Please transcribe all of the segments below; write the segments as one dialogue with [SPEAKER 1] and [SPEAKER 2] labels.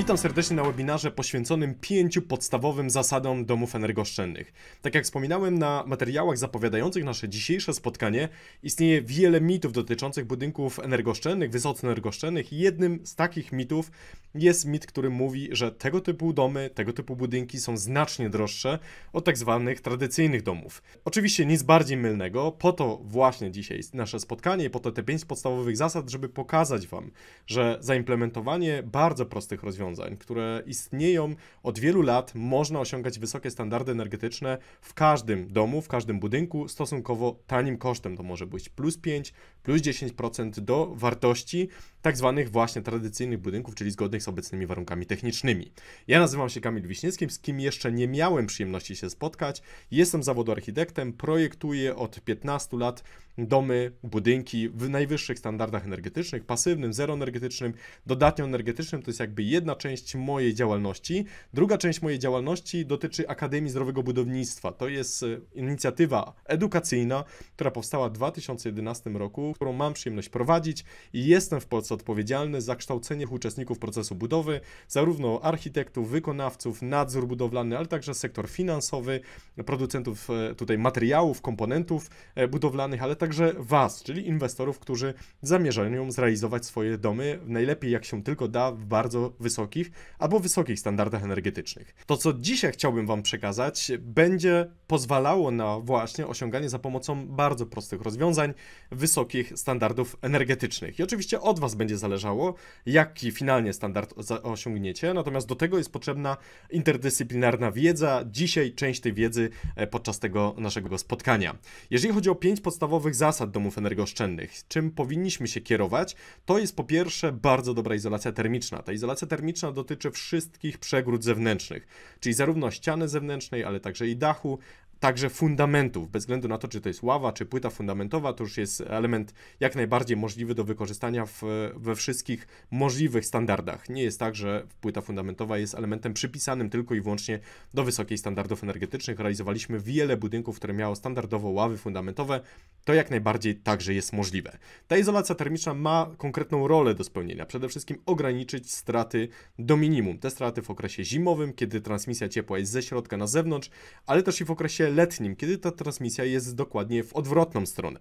[SPEAKER 1] Witam serdecznie na webinarze poświęconym pięciu podstawowym zasadom domów energooszczędnych. Tak jak wspominałem na materiałach zapowiadających nasze dzisiejsze spotkanie, istnieje wiele mitów dotyczących budynków energooszczędnych, wysoce energooszczędnych. Jednym z takich mitów jest mit, który mówi, że tego typu domy, tego typu budynki są znacznie droższe od tak zwanych tradycyjnych domów. Oczywiście nic bardziej mylnego, po to właśnie dzisiaj nasze spotkanie, po to te pięć podstawowych zasad, żeby pokazać Wam, że zaimplementowanie bardzo prostych rozwiązań rozwiązań, które istnieją od wielu lat, można osiągać wysokie standardy energetyczne w każdym domu, w każdym budynku, stosunkowo tanim kosztem. To może być plus 5, plus 10% do wartości tak zwanych właśnie tradycyjnych budynków, czyli zgodnych z obecnymi warunkami technicznymi. Ja nazywam się Kamil Wiśniewski, z kim jeszcze nie miałem przyjemności się spotkać. Jestem zawodu architektem, projektuję od 15 lat domy, budynki w najwyższych standardach energetycznych, pasywnym, zeroenergetycznym, dodatnio energetycznym. To jest jakby jedna część mojej działalności. Druga część mojej działalności dotyczy Akademii Zdrowego Budownictwa. To jest e, inicjatywa edukacyjna, która powstała w 2011 roku, którą mam przyjemność prowadzić i jestem w Polsce odpowiedzialny za kształcenie uczestników procesu budowy, zarówno architektów, wykonawców, nadzór budowlany, ale także sektor finansowy, producentów e, tutaj materiałów, komponentów e, budowlanych, ale także Was, czyli inwestorów, którzy zamierzają zrealizować swoje domy najlepiej jak się tylko da w bardzo wysokich albo wysokich standardach energetycznych. To, co dzisiaj chciałbym Wam przekazać, będzie pozwalało na właśnie osiąganie za pomocą bardzo prostych rozwiązań wysokich standardów energetycznych. I oczywiście od Was będzie zależało, jaki finalnie standard osiągniecie, natomiast do tego jest potrzebna interdyscyplinarna wiedza. Dzisiaj część tej wiedzy e, podczas tego naszego spotkania. Jeżeli chodzi o pięć podstawowych podstawowych zasad domów energooszczędnych. Czym powinniśmy się kierować? To jest po pierwsze bardzo dobra izolacja termiczna. Ta izolacja termiczna dotyczy wszystkich przegród zewnętrznych, czyli zarówno ściany zewnętrznej, ale także i dachu, także fundamentów. Bez względu na to, czy to jest ława, czy płyta fundamentowa, to już jest element jak najbardziej możliwy do wykorzystania w, we wszystkich możliwych standardach. Nie jest tak, że płyta fundamentowa jest elementem przypisanym tylko i wyłącznie do wysokich standardów energetycznych. Realizowaliśmy wiele budynków, które miało standardowo ławy fundamentowe. To jak najbardziej także jest możliwe. Ta izolacja termiczna ma konkretną rolę do spełnienia. Przede wszystkim ograniczyć straty do minimum. Te straty w okresie zimowym, kiedy transmisja ciepła jest ze środka na zewnątrz, ale też i w okresie letnim, kiedy ta transmisja jest dokładnie w odwrotną stronę.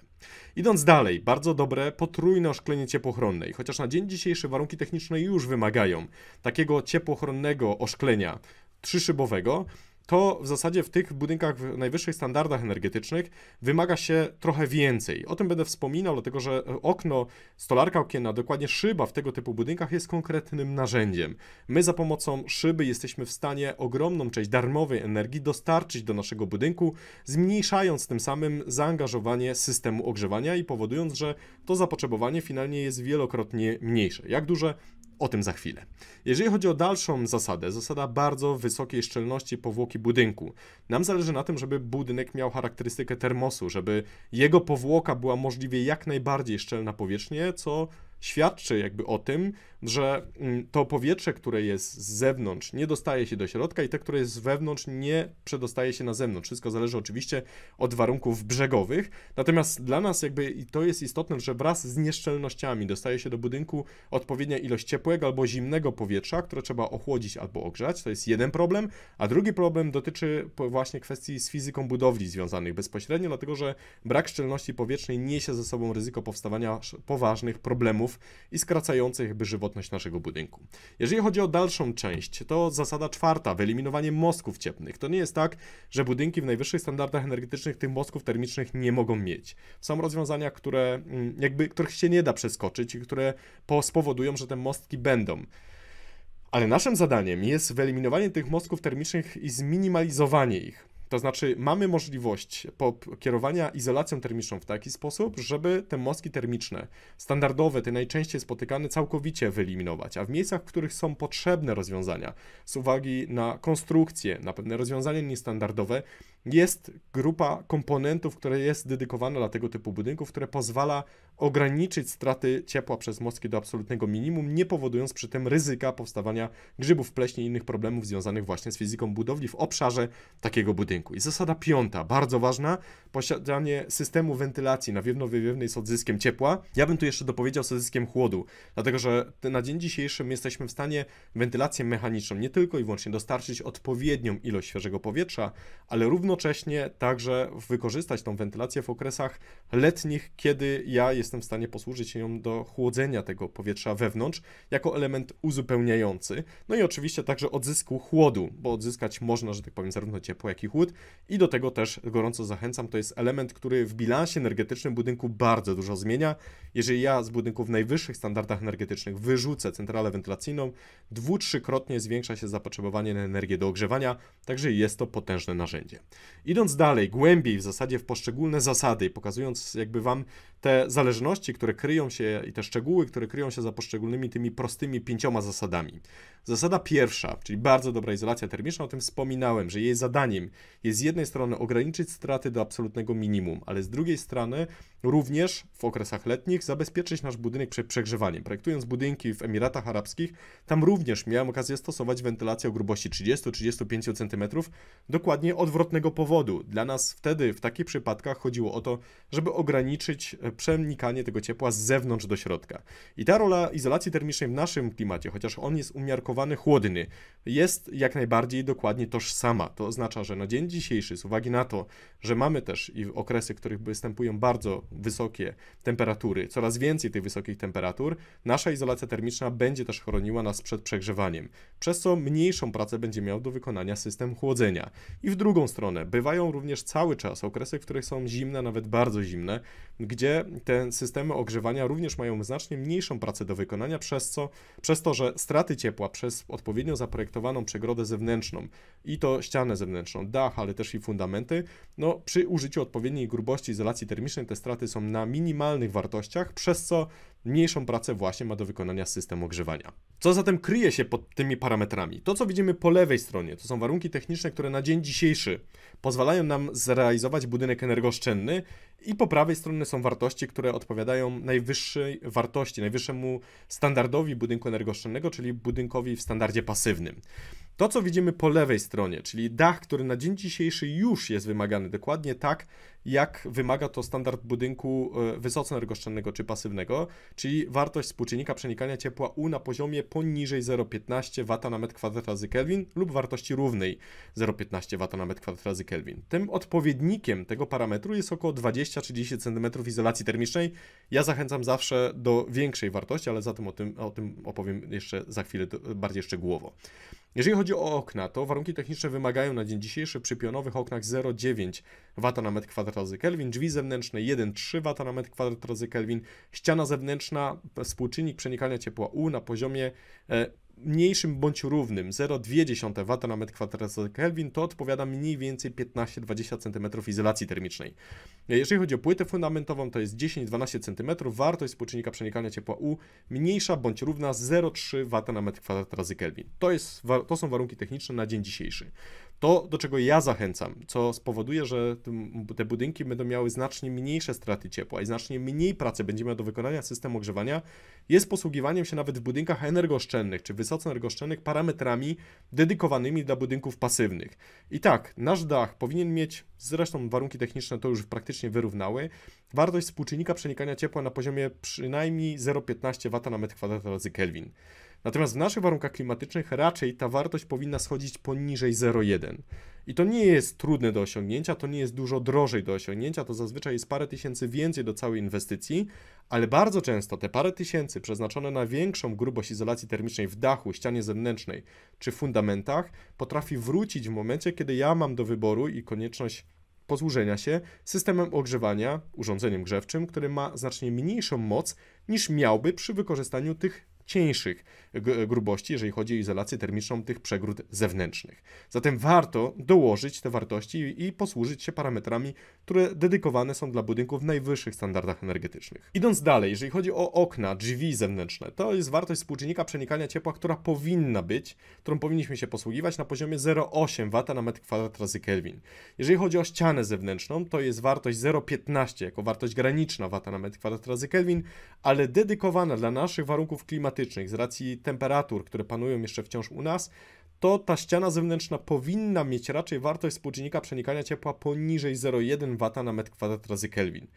[SPEAKER 1] Idąc dalej, bardzo dobre potrójne oszklenie ciepłochronne i chociaż na dzień dzisiejszy warunki techniczne już wymagają takiego ciepłochronnego oszklenia trzyszybowego, to w zasadzie w tych budynkach w najwyższych standardach energetycznych wymaga się trochę więcej. O tym będę wspominał, dlatego że e, okno, stolarka okienna, dokładnie szyba w tego typu budynkach jest konkretnym narzędziem. My za pomocą szyby jesteśmy w stanie ogromną część darmowej energii dostarczyć do naszego budynku, zmniejszając tym samym zaangażowanie systemu ogrzewania i powodując, że to zapotrzebowanie finalnie jest wielokrotnie mniejsze. Jak duże o tym za chwilę. Jeżeli chodzi o dalszą zasadę, zasada bardzo wysokiej szczelności powłoki budynku. Nam zależy na tym, żeby budynek miał charakterystykę termosu, żeby jego powłoka była możliwie jak najbardziej szczelna powierzchnie, co świadczy jakby o tym, że mm, to powietrze, które jest z zewnątrz, nie dostaje się do środka i te, które jest z wewnątrz, nie przedostaje się na zewnątrz. Wszystko zależy oczywiście od warunków brzegowych. Natomiast dla nas jakby to jest istotne, że wraz z nieszczelnościami dostaje się do budynku odpowiednia ilość ciepłego albo zimnego powietrza, które trzeba ochłodzić albo ogrzać. To jest jeden problem, a drugi problem dotyczy właśnie kwestii z fizyką budowli związanych bezpośrednio, dlatego że brak szczelności powietrznej niesie ze sobą ryzyko powstawania poważnych problemów i skracających by żywot wilgotność naszego budynku. Jeżeli chodzi o dalszą część, to zasada czwarta, wyeliminowanie mostków cieplnych. To nie jest tak, że budynki w najwyższych standardach energetycznych tych mostków termicznych nie mogą mieć. Są rozwiązania, które mm, jakby, których się nie da przeskoczyć i które spowodują, że te mostki będą. Ale naszym zadaniem jest wyeliminowanie tych mostków termicznych i zminimalizowanie ich. To znaczy, mamy możliwość kierowania izolacją termiczną w taki sposób, żeby te mostki termiczne, standardowe, te najczęściej spotykane, całkowicie wyeliminować. A w miejscach, w których są potrzebne rozwiązania, z uwagi na konstrukcję, na pewne rozwiązania niestandardowe, jest grupa komponentów, która jest dedykowana dla tego typu budynków, które pozwala ograniczyć straty ciepła przez mostki do absolutnego minimum, nie powodując przy tym ryzyka powstawania grzybów pleśni i innych problemów związanych właśnie z fizyką budowli w obszarze takiego budynku. I zasada piąta, bardzo ważna, posiadanie systemu wentylacji nawiewno-wywiewnej z odzyskiem ciepła. Ja bym tu jeszcze dopowiedział z odzyskiem chłodu, dlatego że na dzień my jesteśmy w stanie wentylację mechaniczną nie tylko i wyłącznie dostarczyć odpowiednią ilość świeżego powietrza, ale równocześnie także wykorzystać tą wentylację w okresach letnich, kiedy ja jestem jestem w stanie posłużyć się nią do chłodzenia tego powietrza wewnątrz jako element uzupełniający. No i oczywiście także odzysku chłodu, bo odzyskać można, że tak powiem, zarówno ciepło, jak i chłód. I do tego też gorąco zachęcam. To jest element, który w bilansie energetycznym budynku bardzo dużo zmienia. Jeżeli ja z budynku w najwyższych standardach energetycznych wyrzucę centralę wentylacyjną, dwu, trzykrotnie zwiększa się zapotrzebowanie na energię do ogrzewania, także jest to potężne narzędzie. Idąc dalej, głębiej w zasadzie w poszczególne zasady, pokazując jakby Wam te zależności, które kryją się i te szczegóły, które kryją się za poszczególnymi tymi prostymi pięcioma zasadami. Zasada pierwsza, czyli bardzo dobra izolacja termiczna, o tym wspominałem, że jej zadaniem jest z jednej strony ograniczyć straty do absolutnego minimum, ale z drugiej strony również w okresach letnich zabezpieczyć nasz budynek przed przegrzewaniem. Projektując budynki w Emiratach Arabskich, tam również miałem okazję stosować wentylację o grubości 30-35 cm, dokładnie odwrotnego powodu. Dla nas wtedy w takich przypadkach chodziło o to, żeby ograniczyć e, przenikanie tego ciepła z zewnątrz do środka. I ta rola izolacji termicznej w naszym klimacie, chociaż on jest umiarkowany, chłodny jest jak najbardziej dokładnie tożsama. To oznacza, że na dzień dzisiejszy, z uwagi na to, że mamy też i okresy, w których występują bardzo wysokie temperatury, coraz więcej tych wysokich temperatur, nasza izolacja termiczna będzie też chroniła nas przed przegrzewaniem, przez co mniejszą pracę będzie miał do wykonania system chłodzenia. I w drugą stronę, bywają również cały czas okresy, w których są zimne, nawet bardzo zimne, gdzie te systemy ogrzewania również mają znacznie mniejszą pracę do wykonania, przez co przez to, że straty ciepła przez odpowiednio zaprojektowaną przegrodę zewnętrzną i to ścianę zewnętrzną, dach, ale też i fundamenty, no przy użyciu odpowiedniej grubości izolacji termicznej te straty są na minimalnych wartościach, przez co mniejszą pracę właśnie ma do wykonania system ogrzewania. Co zatem kryje się pod tymi parametrami? To, co widzimy po lewej stronie, to są warunki techniczne, które na dzień dzisiejszy pozwalają nam zrealizować budynek energooszczędny i po prawej stronie są wartości, które odpowiadają najwyższej wartości, najwyższemu standardowi budynku energooszczędnego, czyli budynkowi w standardzie pasywnym. To, co widzimy po lewej stronie, czyli dach, który na dzień dzisiejszy już jest wymagany dokładnie tak, jak wymaga to standard budynku e, wysoce energooszczędnego czy pasywnego, czyli wartość współczynnika przenikania ciepła U na poziomie poniżej 0,15 W na metr kwadrat razy Kelvin lub wartości równej 0,15 W na metr kwadrat razy Kelvin. Tym odpowiednikiem tego parametru jest około 20-30 cm izolacji termicznej. Ja zachęcam zawsze do większej wartości, ale zatem o tym, o tym opowiem jeszcze za chwilę bardziej szczegółowo. Jeżeli chodzi o okna, to warunki techniczne wymagają na dzień dzisiejszy przy pionowych oknach 0,9 W na metr kwadrat razy Kelvin, drzwi zewnętrzne 1,3 W na metr kwadrat razy Kelvin, ściana zewnętrzna, współczynnik przenikania ciepła U na poziomie e, mniejszym bądź równym 0,2 W na metr kwadratowy Kelvin, to odpowiada mniej więcej 15-20 cm izolacji termicznej. Jeżeli chodzi o płytę fundamentową, to jest 10-12 cm, wartość współczynnika przenikania ciepła U mniejsza bądź równa 0,3 W na metr kwadratowy Kelvin. To, jest, to są warunki techniczne na dzień dzisiejszy. To, do czego ja zachęcam, co spowoduje, że te budynki będą miały znacznie mniejsze straty ciepła i znacznie mniej pracy będzie miał do wykonania system ogrzewania, jest posługiwaniem się nawet w budynkach energooszczędnych czy wysoce energooszczędnych parametrami dedykowanymi dla budynków pasywnych. I tak, nasz dach powinien mieć, zresztą warunki techniczne to już praktycznie wyrównały, wartość współczynnika przenikania ciepła na poziomie przynajmniej 0,15 W na metr kwadratowy razy Kelvin. Natomiast w naszych warunkach klimatycznych raczej ta wartość powinna schodzić poniżej 0,1. I to nie jest trudne do osiągnięcia, to nie jest dużo drożej do osiągnięcia, to zazwyczaj jest parę tysięcy więcej do całej inwestycji, ale bardzo często te parę tysięcy przeznaczone na większą grubość izolacji termicznej w dachu, ścianie zewnętrznej czy fundamentach potrafi wrócić w momencie, kiedy ja mam do wyboru i konieczność posłużenia się systemem ogrzewania, urządzeniem grzewczym, który ma znacznie mniejszą moc niż miałby przy wykorzystaniu tych cieńszych grubości, jeżeli chodzi o izolację termiczną tych przegród zewnętrznych. Zatem warto dołożyć te wartości i posłużyć się parametrami, które dedykowane są dla budynków w najwyższych standardach energetycznych. Idąc dalej, jeżeli chodzi o okna, drzwi zewnętrzne, to jest wartość współczynnika przenikania ciepła, która powinna być, którą powinniśmy się posługiwać na poziomie 0,8 W na metr kwadrat razy Kelvin. Jeżeli chodzi o ścianę zewnętrzną, to jest wartość 0,15 jako wartość graniczna W na metr kwadrat razy Kelvin, ale dedykowana dla naszych warunków klimatycznych klimatycznych, z racji temperatur, które panują jeszcze wciąż u nas, to ta ściana zewnętrzna powinna mieć raczej wartość współczynnika przenikania ciepła poniżej 0,1 W na metr kwadrat razy Kelvin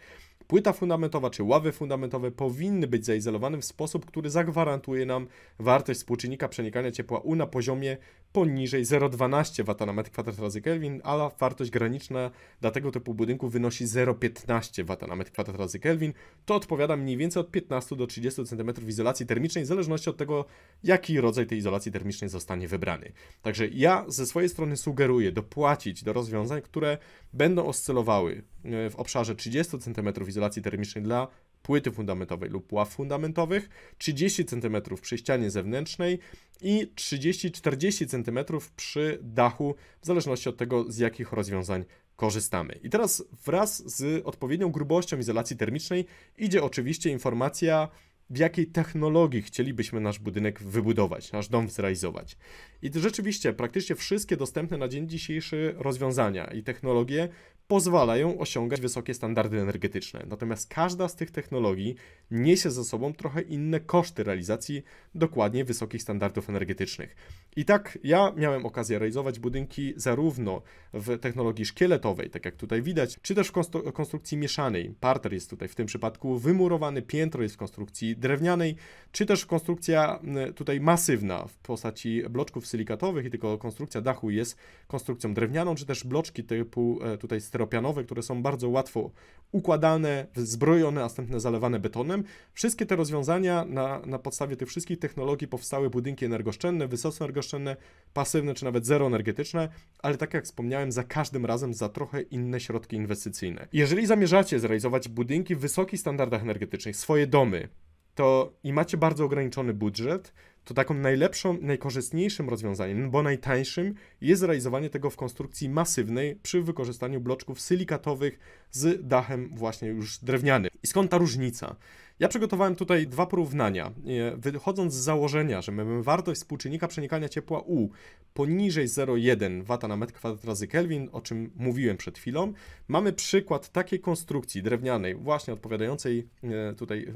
[SPEAKER 1] płyta fundamentowa czy ławy fundamentowe powinny być zaizolowane w sposób, który zagwarantuje nam wartość współczynnika przenikania ciepła U na poziomie poniżej 0,12 W na metr kwadrat razy Kelvin, a wartość graniczna dla tego typu budynku wynosi 0,15 W na metr kwadrat razy Kelvin. To odpowiada mniej więcej od 15 do 30 cm izolacji termicznej, w zależności od tego, jaki rodzaj tej izolacji termicznej zostanie wybrany. Także ja ze swojej strony sugeruję dopłacić do rozwiązań, które będą oscylowały e, w obszarze 30 cm izolacji izolacji termicznej dla płyty fundamentowej lub ław fundamentowych, 30 cm przy ścianie zewnętrznej i 30-40 cm przy dachu, w zależności od tego, z jakich rozwiązań korzystamy. I teraz wraz z odpowiednią grubością izolacji termicznej idzie oczywiście informacja w jakiej technologii chcielibyśmy nasz budynek wybudować, nasz dom zrealizować. I rzeczywiście, praktycznie wszystkie dostępne na dzień dzisiejszy rozwiązania i technologie pozwalają osiągać wysokie standardy energetyczne. Natomiast każda z tych technologii niesie ze sobą trochę inne koszty realizacji dokładnie wysokich standardów energetycznych. I tak ja miałem okazję realizować budynki zarówno w technologii szkieletowej, tak jak tutaj widać, czy też w konstrukcji mieszanej. Parter jest tutaj w tym przypadku wymurowany, piętro jest w konstrukcji drewnianej, czy też konstrukcja tutaj masywna w postaci bloczków silikatowych i tylko konstrukcja dachu jest konstrukcją drewnianą, czy też bloczki typu e, tutaj steropianowe, które są bardzo łatwo układane, zbrojone, a następne zalewane betonem. Wszystkie te rozwiązania na, na podstawie tych wszystkich technologii powstały budynki energooszczędne, wysoce energooszczędne, energooszczędne, pasywne czy nawet zero energetyczne, ale tak jak wspomniałem, za każdym razem za trochę inne środki inwestycyjne. Jeżeli zamierzacie zrealizować budynki w wysokich standardach energetycznych, swoje domy, to i macie bardzo ograniczony budżet, to taką najlepszą, najkorzystniejszym rozwiązaniem, bo najtańszym jest zrealizowanie tego w konstrukcji masywnej przy wykorzystaniu bloczków silikatowych z dachem właśnie już drewnianym. I skąd ta różnica? Ja przygotowałem tutaj dwa porównania. Wychodząc z założenia, że mamy wartość współczynnika przenikania ciepła U poniżej 0,1 W na metr kwadrat razy Kelvin, o czym mówiłem przed chwilą, mamy przykład takiej konstrukcji drewnianej, właśnie odpowiadającej e, tutaj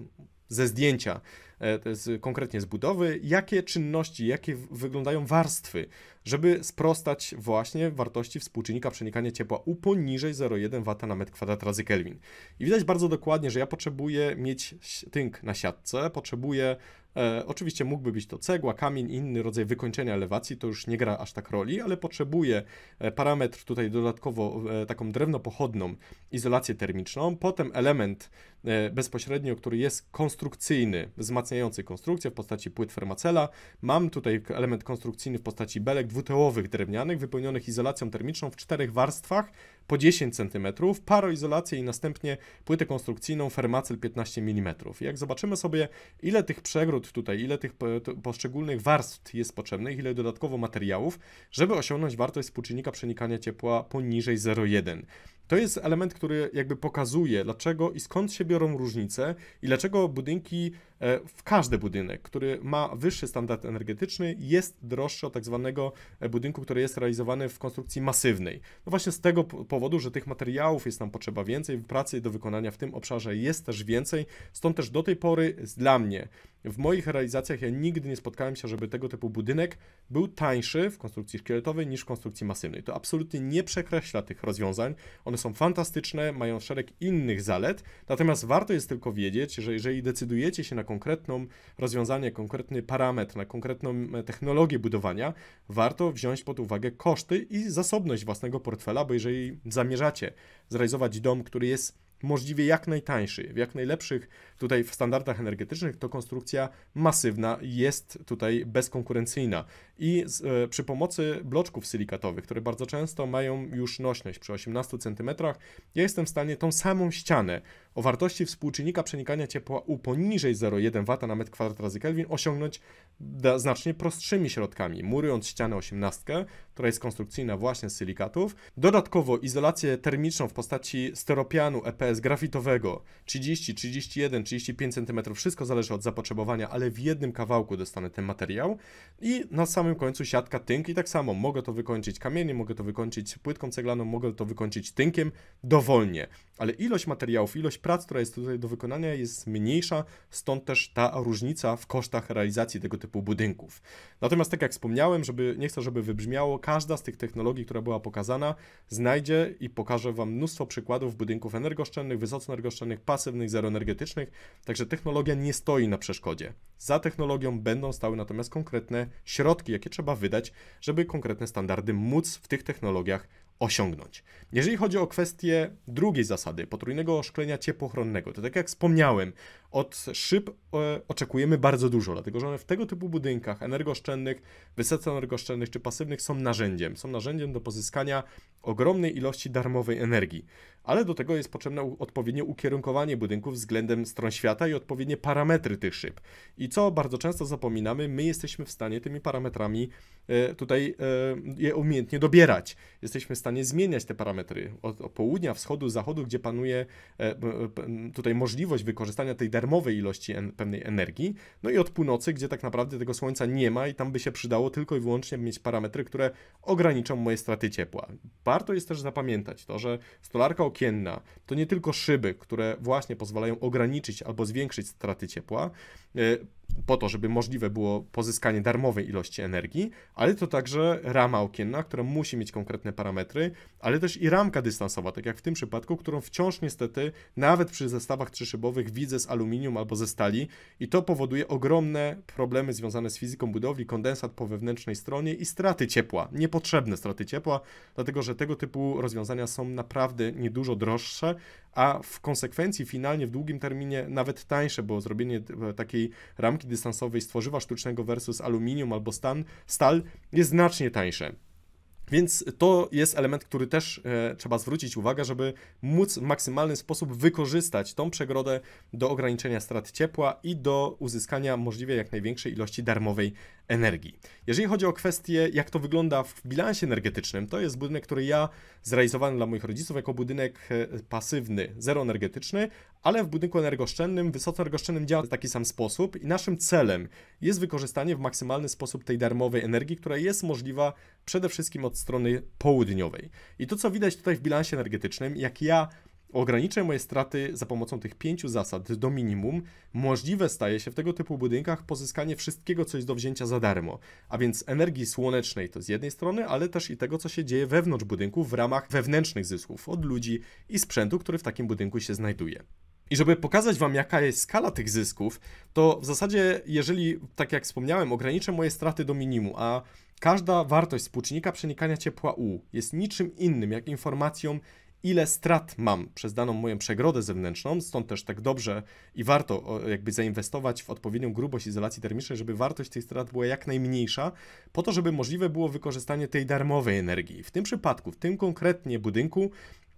[SPEAKER 1] ze zdjęcia, to e, jest konkretnie z budowy, jakie czynności, jakie wyglądają warstwy żeby sprostać właśnie wartości współczynnika przenikania ciepła U poniżej 0,1 W na metr kwadrat razy Kelvin. I widać bardzo dokładnie, że ja potrzebuję mieć tynk na siatce, potrzebuję E, oczywiście mógłby być to cegła, kamień, inny rodzaj wykończenia elewacji, to już nie gra aż tak roli, ale potrzebuję e, parametr tutaj dodatkowo e, taką drewnopochodną izolację termiczną, potem element e, bezpośrednio, który jest konstrukcyjny, wzmacniający konstrukcję w postaci płyt Fermacela, mam tutaj element konstrukcyjny w postaci belek dwutełowych drewnianych, wypełnionych izolacją termiczną w czterech warstwach po 10 cm, paroizolację i następnie płytę konstrukcyjną fermacel 15 mm. Jak zobaczymy sobie, ile tych przegród tutaj, ile tych poszczególnych warstw jest potrzebnych, ile dodatkowo materiałów, żeby osiągnąć wartość współczynnika przenikania ciepła poniżej 0,1. To jest element, który jakby pokazuje, dlaczego i skąd się biorą różnice i dlaczego budynki E, w każdy budynek, który ma wyższy standard energetyczny, jest droższy od tak zwanego e, budynku, który jest realizowany w konstrukcji masywnej. No właśnie z tego powodu, że tych materiałów jest nam potrzeba więcej, pracy do wykonania w tym obszarze jest też więcej, stąd też do tej pory dla mnie w moich realizacjach ja nigdy nie spotkałem się, żeby tego typu budynek był tańszy w konstrukcji szkieletowej niż w konstrukcji masywnej. To absolutnie nie przekreśla tych rozwiązań. One są fantastyczne, mają szereg innych zalet, natomiast warto jest tylko wiedzieć, że jeżeli decydujecie się na konkretną rozwiązanie, konkretny parametr, na konkretną e, technologię budowania, warto wziąć pod uwagę koszty i zasobność własnego portfela, bo jeżeli zamierzacie zrealizować dom, który jest możliwie jak najtańszy, w jak najlepszych tutaj w standardach energetycznych, to konstrukcja masywna jest tutaj bezkonkurencyjna. I z, e, przy pomocy bloczków silikatowych, które bardzo często mają już nośność przy 18 cm, ja jestem w stanie tą samą ścianę o wartości współczynnika przenikania ciepła U poniżej 0,1 W na metr kwadrat razy Kelvin osiągnąć znacznie prostszymi środkami, murując ścianę 18 która jest konstrukcyjna właśnie z silikatów. Dodatkowo izolację termiczną w postaci steropianu EPS grafitowego 30, 31, 35 cm, wszystko zależy od zapotrzebowania, ale w jednym kawałku dostanę ten materiał. I na samym końcu siatka tynk i tak samo mogę to wykończyć kamieniem, mogę to wykończyć płytką ceglaną, mogę to wykończyć tynkiem dowolnie. Ale ilość materiałów, ilość prac, która jest tutaj do wykonania jest mniejsza, stąd też ta różnica w kosztach realizacji tego typu budynków. Natomiast tak jak wspomniałem, żeby nie chcę, żeby wybrzmiało, każda z tych technologii, która była pokazana, znajdzie i pokaże Wam mnóstwo przykładów budynków energooszczędnych, wysoce energooszczędnych, pasywnych, zeroenergetycznych. Także technologia nie stoi na przeszkodzie. Za technologią będą stały natomiast konkretne środki, jakie trzeba wydać, żeby konkretne standardy móc w tych technologiach osiągnąć. Jeżeli chodzi o kwestię drugiej zasady, potrójnego oszklenia ciepłochronnego, to tak jak wspomniałem, od szyb e, oczekujemy bardzo dużo, dlatego że one w tego typu budynkach energooszczędnych, wysoce energooszczędnych czy pasywnych są narzędziem. Są narzędziem do pozyskania ogromnej ilości darmowej energii. Ale do tego jest potrzebne odpowiednie ukierunkowanie budynków względem stron świata i odpowiednie parametry tych szyb. I co bardzo często zapominamy, my jesteśmy w stanie tymi parametrami e, tutaj e, je umiejętnie dobierać. Jesteśmy w stanie zmieniać te parametry od południa, wschodu, zachodu, gdzie panuje tutaj możliwość wykorzystania tej darmowej termowej ilości en pewnej energii, no i od północy, gdzie tak naprawdę tego słońca nie ma i tam by się przydało tylko i wyłącznie mieć parametry, które ograniczą moje straty ciepła. Warto jest też zapamiętać to, że stolarka okienna to nie tylko szyby, które właśnie pozwalają ograniczyć albo zwiększyć straty ciepła, e, po to, żeby możliwe było pozyskanie darmowej ilości energii, ale to także rama okienna, która musi mieć konkretne parametry, ale też i ramka dystansowa, tak jak w tym przypadku, którą wciąż niestety nawet przy zestawach trzyszybowych widzę z aluminium albo ze stali i to powoduje ogromne problemy związane z fizyką budowli, kondensat po wewnętrznej stronie i straty ciepła, niepotrzebne straty ciepła, dlatego że tego typu rozwiązania są naprawdę niedużo droższe, a w konsekwencji finalnie w długim terminie nawet tańsze, bo zrobienie e, takiej ramki dystansowej dystansowej z tworzywa sztucznego versus aluminium albo stan, stal jest znacznie tańsze. Więc to jest element, który też e, trzeba zwrócić uwagę, żeby móc w maksymalny sposób wykorzystać tą przegrodę do ograniczenia strat ciepła i do uzyskania możliwie jak największej ilości darmowej energii. Jeżeli chodzi o kwestię, jak to wygląda w bilansie energetycznym, to jest budynek, który ja zrealizowałem dla moich rodziców jako budynek e, pasywny, zeroenergetyczny, ale w budynku energooszczędnym, wysoce energooszczędnym działa w taki sam sposób i naszym celem jest wykorzystanie w maksymalny sposób tej darmowej energii, która jest możliwa przede wszystkim od strony południowej. I to, co widać tutaj w bilansie energetycznym, jak ja Ograniczę moje straty za pomocą tych pięciu zasad do minimum. Możliwe staje się w tego typu budynkach pozyskanie wszystkiego, co jest do wzięcia za darmo, a więc energii słonecznej to z jednej strony, ale też i tego, co się dzieje wewnątrz budynku w ramach wewnętrznych zysków od ludzi i sprzętu, który w takim budynku się znajduje. I żeby pokazać Wam, jaka jest skala tych zysków, to w zasadzie, jeżeli, tak jak wspomniałem, ograniczę moje straty do minimum, a każda wartość współczynnika przenikania ciepła U jest niczym innym jak informacją, ile strat mam przez daną moją przegrodę zewnętrzną, stąd też tak dobrze i warto jakby zainwestować w odpowiednią grubość izolacji termicznej, żeby wartość tych strat była jak najmniejsza, po to, żeby możliwe było wykorzystanie tej darmowej energii. W tym przypadku, w tym konkretnie budynku,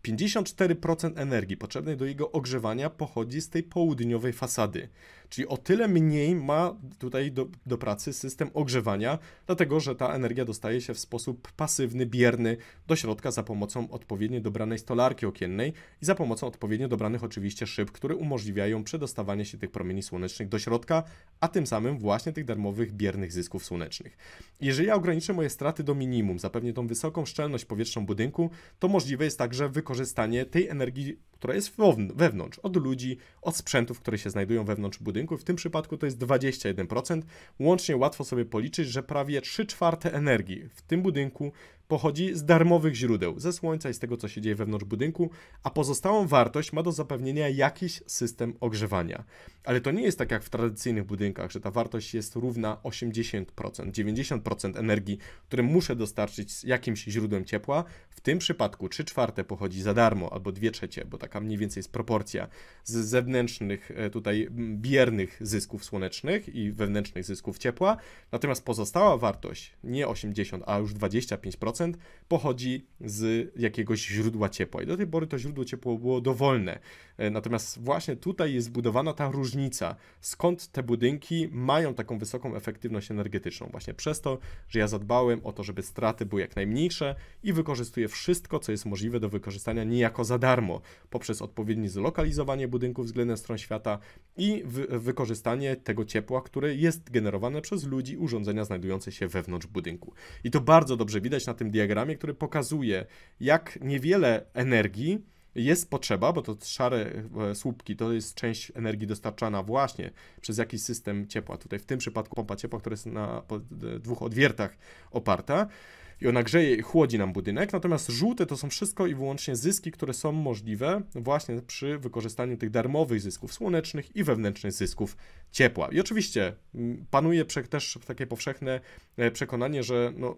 [SPEAKER 1] 54% energii potrzebnej do jego ogrzewania pochodzi z tej południowej fasady. Czyli o tyle mniej ma tutaj do, do pracy system ogrzewania, dlatego że ta energia dostaje się w sposób pasywny, bierny do środka za pomocą odpowiednio dobranej stolarki okiennej i za pomocą odpowiednio dobranych oczywiście szyb, które umożliwiają przedostawanie się tych promieni słonecznych do środka, a tym samym właśnie tych darmowych, biernych zysków słonecznych. Jeżeli ja ograniczę moje straty do minimum, zapewnię tą wysoką szczelność powietrzną budynku, to możliwe jest także wykorzystanie tej energii która jest wewnątrz, od ludzi, od sprzętów, które się znajdują wewnątrz budynku. W tym przypadku to jest 21%. Łącznie łatwo sobie policzyć, że prawie 3 czwarte energii w tym budynku pochodzi z darmowych źródeł, ze słońca i z tego, co się dzieje wewnątrz budynku, a pozostałą wartość ma do zapewnienia jakiś system ogrzewania. Ale to nie jest tak jak w tradycyjnych budynkach, że ta wartość jest równa 80%, 90% energii, które muszę dostarczyć z jakimś źródłem ciepła. W tym przypadku 3 czwarte pochodzi za darmo, albo 2 trzecie, bo taka mniej więcej jest proporcja z zewnętrznych, e, tutaj biernych zysków słonecznych i wewnętrznych zysków ciepła. Natomiast pozostała wartość, nie 80, a już 25%, pochodzi z jakiegoś źródła ciepła. I do tej pory to źródło ciepła było dowolne. E, natomiast właśnie tutaj jest zbudowana ta różnica, skąd te budynki mają taką wysoką efektywność energetyczną. Właśnie przez to, że ja zadbałem o to, żeby straty były jak najmniejsze i wykorzystuję wszystko, co jest możliwe do wykorzystania niejako za darmo, poprzez odpowiednie zlokalizowanie budynków względem stron świata i wy wykorzystanie tego ciepła, które jest generowane przez ludzi, urządzenia znajdujące się wewnątrz budynku. I to bardzo dobrze widać na tym tym diagramie, który pokazuje, jak niewiele energii jest potrzeba, bo to szare e, słupki to jest część energii dostarczana właśnie przez jakiś system ciepła. Tutaj w tym przypadku pompa ciepła, która jest na dwóch odwiertach oparta i ona grzeje i chłodzi nam budynek, natomiast żółte to są wszystko i wyłącznie zyski, które są możliwe właśnie przy wykorzystaniu tych darmowych zysków słonecznych i wewnętrznych zysków ciepła. I oczywiście mm, panuje też takie powszechne e, przekonanie, że no,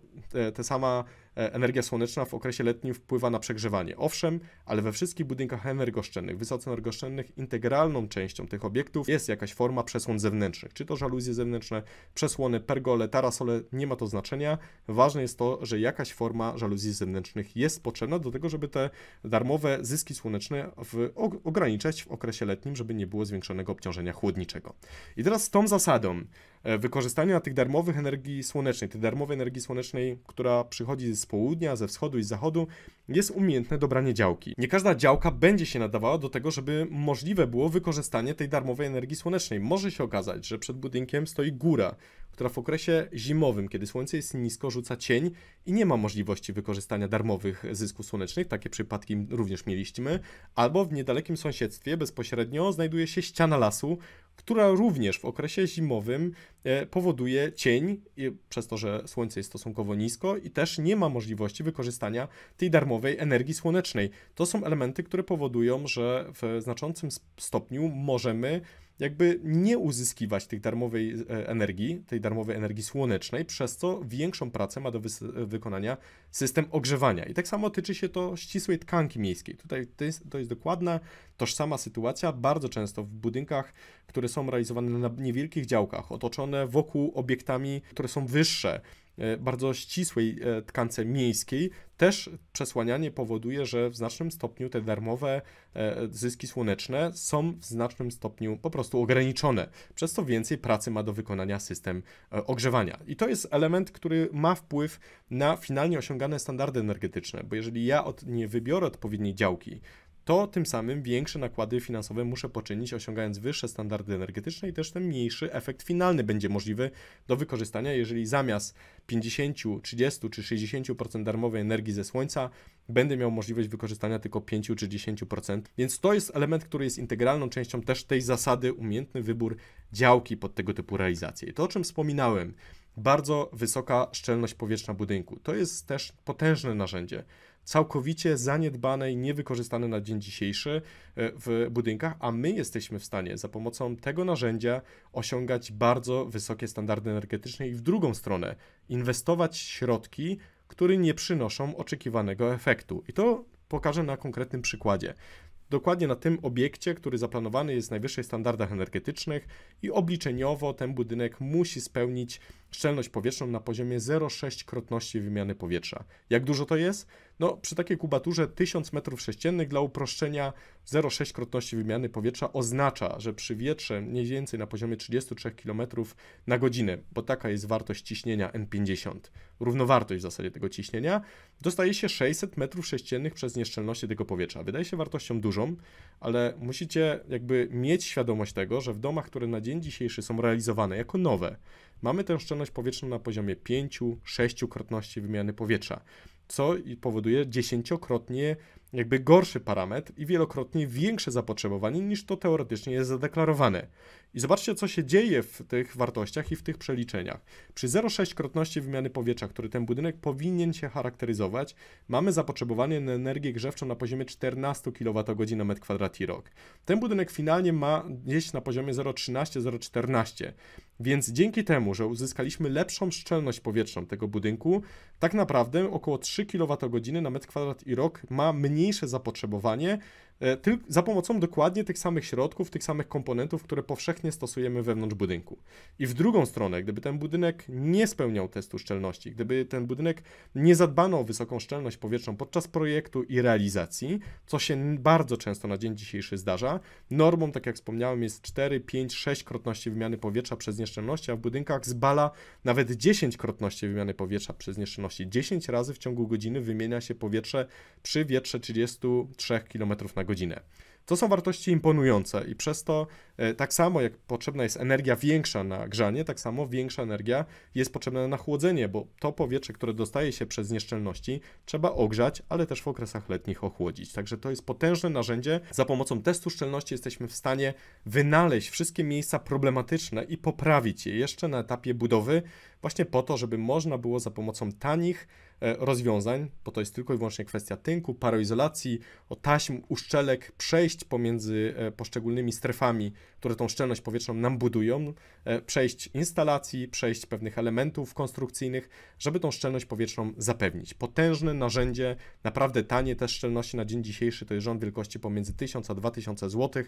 [SPEAKER 1] te sama E, energia słoneczna w okresie letnim wpływa na przegrzewanie. Owszem, ale we wszystkich budynkach energooszczędnych, wysoce energooszczędnych, integralną częścią tych obiektów jest jakaś forma przesłon zewnętrznych, czy to żaluzje zewnętrzne, przesłony, pergole, tarasole, nie ma to znaczenia. Ważne jest to, że jakaś forma żaluzji zewnętrznych jest potrzebna do tego, żeby te darmowe zyski słoneczne w, ograniczać w okresie letnim, żeby nie było zwiększonego obciążenia chłodniczego. I teraz z tą zasadą E, wykorzystania tych darmowych energii słonecznej, tej darmowej energii słonecznej, która przychodzi z południa, ze wschodu i z zachodu, jest umiejętne dobranie działki. Nie każda działka będzie się nadawała do tego, żeby możliwe było wykorzystanie tej darmowej energii słonecznej. Może się okazać, że przed budynkiem stoi góra, która w okresie zimowym, kiedy słońce jest nisko, rzuca cień i nie ma możliwości wykorzystania darmowych zysków słonecznych, takie przypadki również mieliśmy, albo w niedalekim sąsiedztwie bezpośrednio znajduje się ściana lasu, która również w okresie zimowym e, powoduje cień, przez to, że słońce jest stosunkowo nisko i też nie ma możliwości wykorzystania tej darmowej energii słonecznej. To są elementy, które powodują, że w znaczącym stopniu możemy jakby nie uzyskiwać tej darmowej e, energii, tej darmowej energii słonecznej, przez co większą pracę ma do e, wykonania system ogrzewania. I tak samo tyczy się to ścisłej tkanki miejskiej. Tutaj to jest, to jest dokładna, tożsama sytuacja. Bardzo często w budynkach, które są realizowane na niewielkich działkach, otoczone wokół obiektami, które są wyższe, E, bardzo ścisłej e, tkance miejskiej, też przesłanianie powoduje, że w znacznym stopniu te darmowe e, zyski słoneczne są w znacznym stopniu po prostu ograniczone, przez co więcej pracy ma do wykonania system ogrzewania. I to jest element, który ma wpływ na finalnie osiągane standardy energetyczne, bo jeżeli ja od, nie wybiorę odpowiedniej działki, to tym samym większe nakłady finansowe muszę poczynić, osiągając wyższe standardy energetyczne i też ten mniejszy efekt finalny będzie możliwy do wykorzystania, jeżeli zamiast 50, 30 czy 60% darmowej energii ze słońca będę miał możliwość wykorzystania tylko 5 czy 10%. Więc to jest element, który jest integralną częścią też tej zasady umiejętny wybór działki pod tego typu realizację. I to o czym wspominałem, bardzo wysoka szczelność powietrzna budynku. To jest też potężne narzędzie całkowicie zaniedbane i niewykorzystane na dzień dzisiejszy e, w budynkach, a my jesteśmy w stanie za pomocą tego narzędzia osiągać bardzo wysokie standardy energetyczne i w drugą stronę inwestować środki, które nie przynoszą oczekiwanego efektu. I to pokażę na konkretnym przykładzie dokładnie na tym obiekcie, który zaplanowany jest w najwyższych standardach energetycznych i obliczeniowo ten budynek musi spełnić szczelność powietrzną na poziomie 0,6 krotności wymiany powietrza. Jak dużo to jest? No, przy takiej kubaturze 1000 m3 dla uproszczenia 0,6 krotności wymiany powietrza oznacza, że przy wietrze mniej więcej na poziomie 33 km na godzinę, bo taka jest wartość ciśnienia N50, równowartość w zasadzie tego ciśnienia, dostaje się 600 m3 przez nieszczelności tego powietrza. Wydaje się wartością dużą, ale musicie jakby mieć świadomość tego, że w domach, które na dzień dzisiejszy są realizowane jako nowe, mamy tę szczelność powietrzną na poziomie 5-6 krotności wymiany powietrza co powoduje dziesięciokrotnie jakby gorszy parametr i wielokrotnie większe zapotrzebowanie niż to teoretycznie jest zadeklarowane. I zobaczcie, co się dzieje w tych wartościach i w tych przeliczeniach. Przy 0,6-krotności wymiany powietrza, który ten budynek powinien się charakteryzować, mamy zapotrzebowanie na energię grzewczą na poziomie 14 kWh na m2 rok. Ten budynek finalnie ma gdzieś na poziomie 0,13-0,14. Więc dzięki temu, że uzyskaliśmy lepszą szczelność powietrzną tego budynku, tak naprawdę około 3 kWh na m2 i rok ma mniej mniejsze zapotrzebowanie E, tylko za pomocą dokładnie tych samych środków, tych samych komponentów, które powszechnie stosujemy wewnątrz budynku. I w drugą stronę, gdyby ten budynek nie spełniał testu szczelności, gdyby ten budynek nie zadbano o wysoką szczelność powietrzną podczas projektu i realizacji, co się bardzo często na dzień dzisiejszy zdarza, normą, tak jak wspomniałem, jest 4, 5, 6 krotności wymiany powietrza przez nieszczelności, a w budynkach zbala nawet 10 krotności wymiany powietrza przez nieszczelności. 10 razy w ciągu godziny wymienia się powietrze przy wietrze 33 km na godzinę godzinę. To są wartości imponujące i przez to e, tak samo jak potrzebna jest energia większa na grzanie, tak samo większa energia jest potrzebna na chłodzenie, bo to powietrze, które dostaje się przez nieszczelności, trzeba ogrzać, ale też w okresach letnich ochłodzić. Także to jest potężne narzędzie. Za pomocą testu szczelności jesteśmy w stanie wynaleźć wszystkie miejsca problematyczne i poprawić je jeszcze na etapie budowy, właśnie po to, żeby można było za pomocą tanich E, rozwiązań, bo to jest tylko i wyłącznie kwestia tynku, paroizolacji, taśm, uszczelek, przejść pomiędzy e, poszczególnymi strefami, które tą szczelność powietrzną nam budują, e, przejść instalacji, przejść pewnych elementów konstrukcyjnych, żeby tą szczelność powietrzną zapewnić. Potężne narzędzie, naprawdę tanie też szczelności na dzień dzisiejszy, to jest rząd wielkości pomiędzy 1000 a 2000 zł,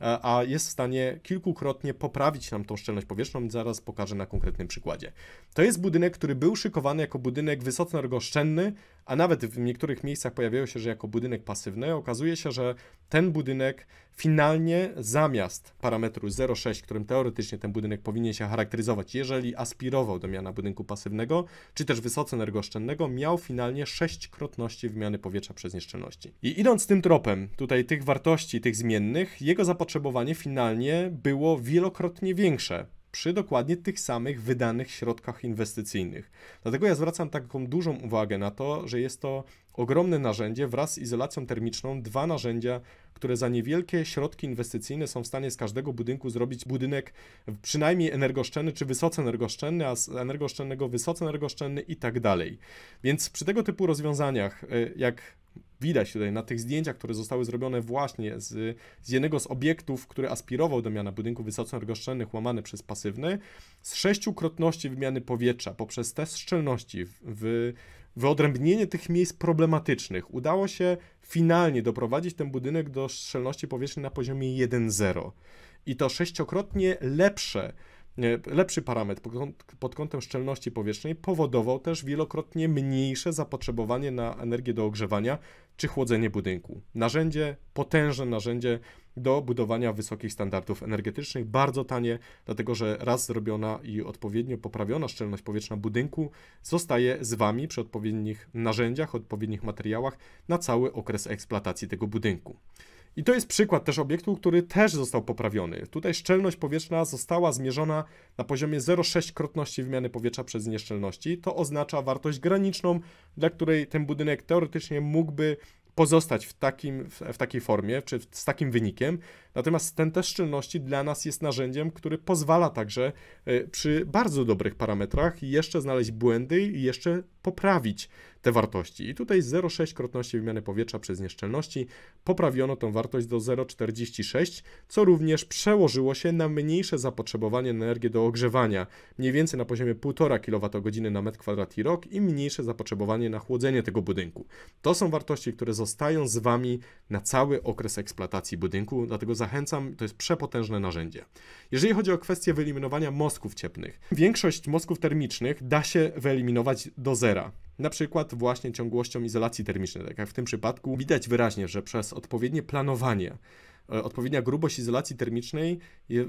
[SPEAKER 1] a jest w stanie kilkukrotnie poprawić nam tą szczelność powietrzną, zaraz pokażę na konkretnym przykładzie. To jest budynek, który był szykowany jako budynek wysocno energooszczędny, a nawet w niektórych miejscach pojawiają się, że jako budynek pasywny. Okazuje się, że ten budynek finalnie zamiast parametru 0,6, którym teoretycznie ten budynek powinien się charakteryzować, jeżeli aspirował do miana budynku pasywnego, czy też wysoce energooszczędnego, miał finalnie sześćkrotności krotności wymiany powietrza przez nieszczelności. I idąc tym tropem, tutaj tych wartości, tych zmiennych, jego zapotrzebowanie finalnie było wielokrotnie większe przy dokładnie tych samych wydanych środkach inwestycyjnych. Dlatego ja zwracam taką dużą uwagę na to, że jest to ogromne narzędzie wraz z izolacją termiczną, dwa narzędzia, które za niewielkie środki inwestycyjne są w stanie z każdego budynku zrobić budynek przynajmniej energooszczędny czy wysoce energooszczędny, a z energooszczędnego wysoce energooszczędny i tak dalej. Więc przy tego typu rozwiązaniach, e, jak Widać tutaj na tych zdjęciach, które zostały zrobione właśnie z, z jednego z obiektów, który aspirował do miana budynków energooszczędnych, łamany przez pasywny, z sześciukrotności wymiany powietrza poprzez test szczelności w, w wyodrębnienie tych miejsc problematycznych. Udało się finalnie doprowadzić ten budynek do szczelności powietrznej na poziomie 1,0. I to sześciokrotnie lepsze, lepszy parametr pod kątem szczelności powietrznej powodował też wielokrotnie mniejsze zapotrzebowanie na energię do ogrzewania czy chłodzenie budynku. Narzędzie, potężne narzędzie do budowania wysokich standardów energetycznych, bardzo tanie, dlatego że raz zrobiona i odpowiednio poprawiona szczelność powietrzna budynku zostaje z Wami przy odpowiednich narzędziach, odpowiednich materiałach na cały okres eksploatacji tego budynku. I to jest przykład też obiektu, który też został poprawiony. Tutaj szczelność powietrzna została zmierzona na poziomie 0,6-krotności wymiany powietrza przez nieszczelności. To oznacza wartość graniczną, dla której ten budynek teoretycznie mógłby pozostać w, takim, w, takiej formie, czy z takim wynikiem. Natomiast ten test szczelności dla nas jest narzędziem, który pozwala także e, przy bardzo dobrych parametrach jeszcze znaleźć błędy i jeszcze poprawić te wartości. I tutaj 0,6 krotności wymiany powietrza przez nieszczelności poprawiono tą wartość do 0,46, co również przełożyło się na mniejsze zapotrzebowanie na energię do ogrzewania, mniej więcej na poziomie 1,5 kWh na metr kwadrat i rok i mniejsze zapotrzebowanie na chłodzenie tego budynku. To są wartości, które zostają z Wami na cały okres eksploatacji budynku, dlatego zachęcam, to jest przepotężne narzędzie. Jeżeli chodzi o kwestię wyeliminowania mostków cieplnych, większość mostków termicznych da się wyeliminować do zera na przykład właśnie ciągłością izolacji termicznej, tak jak w tym przypadku. Widać wyraźnie, że przez odpowiednie planowanie e, odpowiednia grubość izolacji termicznej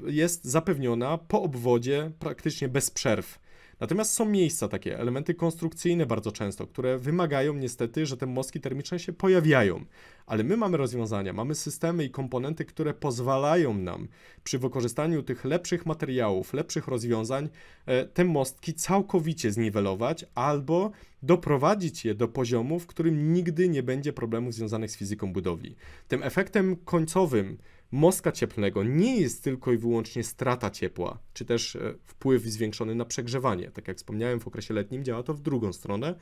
[SPEAKER 1] jest zapewniona po obwodzie praktycznie bez przerw Natomiast są miejsca takie, elementy konstrukcyjne bardzo często, które wymagają niestety, że te mostki termiczne się pojawiają. Ale my mamy rozwiązania, mamy systemy i komponenty, które pozwalają nam przy wykorzystaniu tych lepszych materiałów, lepszych rozwiązań, e, te mostki całkowicie zniwelować albo doprowadzić je do poziomu, w którym nigdy nie będzie problemów związanych z fizyką budowli. Tym efektem końcowym, Moska cieplnego nie jest tylko i wyłącznie strata ciepła, czy też e, wpływ zwiększony na przegrzewanie. Tak jak wspomniałem, w okresie letnim działa to w drugą stronę,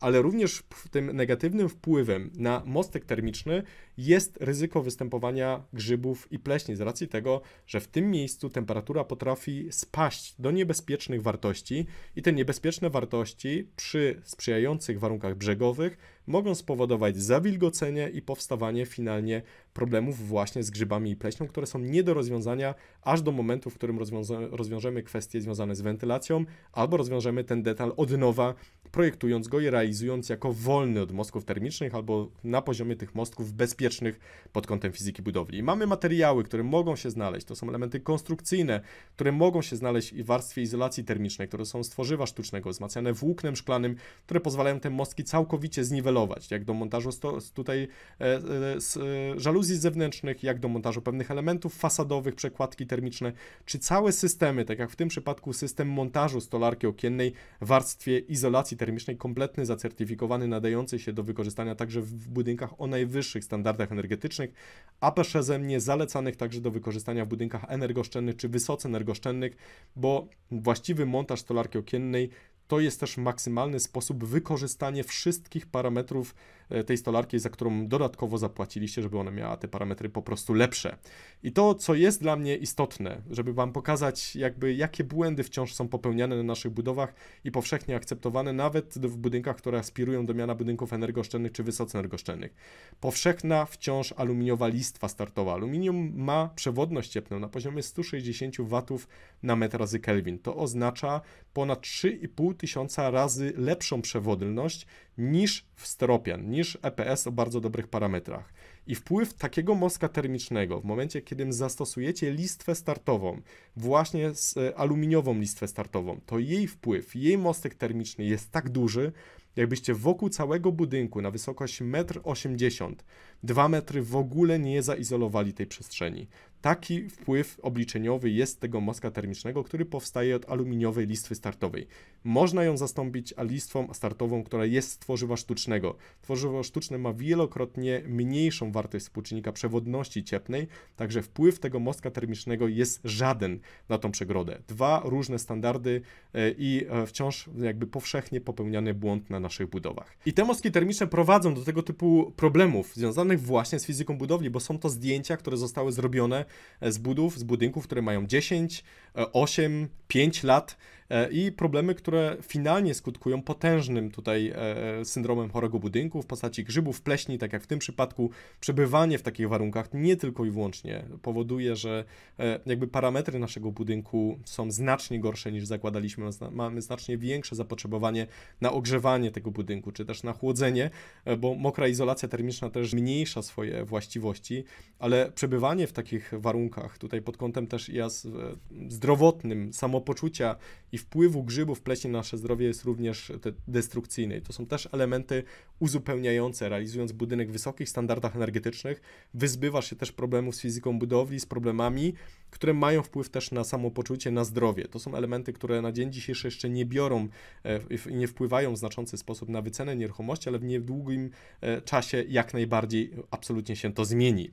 [SPEAKER 1] ale również tym negatywnym wpływem na mostek termiczny jest ryzyko występowania grzybów i pleśni z racji tego, że w tym miejscu temperatura potrafi spaść do niebezpiecznych wartości i te niebezpieczne wartości przy sprzyjających warunkach brzegowych mogą spowodować zawilgocenie i powstawanie finalnie problemów właśnie z grzybami i pleśnią, które są nie do rozwiązania aż do momentu, w którym rozwiążemy kwestie związane z wentylacją albo rozwiążemy ten detal od nowa, projektując go i realizując jako wolny od mostków termicznych albo na poziomie tych mostków bezpiecznych pod kątem fizyki budowli. mamy materiały, które mogą się znaleźć, to są elementy konstrukcyjne, które mogą się znaleźć w warstwie izolacji termicznej, które są z tworzywa sztucznego, wzmacniane włóknem szklanym, które pozwalają te mostki całkowicie zniwelować, jak do montażu sto, tutaj e, e, e, żaluzji iluzji zewnętrznych, jak do montażu pewnych elementów fasadowych, przekładki termiczne, czy całe systemy, tak jak w tym przypadku system montażu stolarki okiennej w warstwie izolacji termicznej, kompletny, zacertyfikowany, nadający się do wykorzystania także w budynkach o najwyższych standardach energetycznych, a nie zalecanych także do wykorzystania w budynkach energooszczędnych czy wysoce energooszczędnych, bo właściwy montaż stolarki okiennej to jest też maksymalny sposób wykorzystania wszystkich parametrów E, tej stolarki, za którą dodatkowo zapłaciliście, żeby ona miała te parametry po prostu lepsze. I to, co jest dla mnie istotne, żeby Wam pokazać, jakby jakie błędy wciąż są popełniane na naszych budowach i powszechnie akceptowane, nawet w budynkach, które aspirują do miana budynków energooszczędnych czy wysoce energooszczędnych. Powszechna wciąż aluminiowa listwa startowa. Aluminium ma przewodność cieplną na poziomie 160 W na metr razy Kelvin. To oznacza ponad 3,5 tysiąca razy lepszą przewodność niż w Steropian, niż EPS o bardzo dobrych parametrach. I wpływ takiego mostka termicznego w momencie, kiedy zastosujecie listwę startową, właśnie z e, aluminiową listwę startową, to jej wpływ, jej mostek termiczny jest tak duży, jakbyście wokół całego budynku na wysokość 1,80 m, 2 metry w ogóle nie zaizolowali tej przestrzeni. Taki wpływ obliczeniowy jest tego moska termicznego, który powstaje od aluminiowej listwy startowej. Można ją zastąpić listwą startową, która jest z tworzywa sztucznego. Tworzywo sztuczne ma wielokrotnie mniejszą wartość współczynnika przewodności cieplnej, także wpływ tego mostka termicznego jest żaden na tą przegrodę. Dwa różne standardy e, i e, wciąż jakby powszechnie popełniany błąd na naszych budowach. I te mostki termiczne prowadzą do tego typu problemów związanych właśnie z fizyką budowli, bo są to zdjęcia, które zostały zrobione z budów, z budynków, które mają 10, 8, 5 lat, E, i problemy, które finalnie skutkują potężnym tutaj e, syndromem chorego budynku w postaci grzybów, pleśni, tak jak w tym przypadku. Przebywanie w takich warunkach nie tylko i wyłącznie powoduje, że e, jakby parametry naszego budynku są znacznie gorsze niż zakładaliśmy. Mamy znacznie większe zapotrzebowanie na ogrzewanie tego budynku, czy też na chłodzenie, bo mokra izolacja termiczna też zmniejsza swoje właściwości, ale przebywanie w takich warunkach, tutaj pod kątem też i zdrowotnym, samopoczucia i wpływu grzybów pleśni na nasze zdrowie jest również e, destrukcyjny. I to są też elementy uzupełniające. Realizując budynek w wysokich standardach energetycznych, wyzbywasz się też problemów z fizyką budowli, z problemami, które mają wpływ też na samopoczucie, na zdrowie. To są elementy, które na dzień dzisiejszy jeszcze nie biorą i e, nie wpływają w znaczący sposób na wycenę nieruchomości, ale w niedługim e, czasie jak najbardziej absolutnie się to zmieni.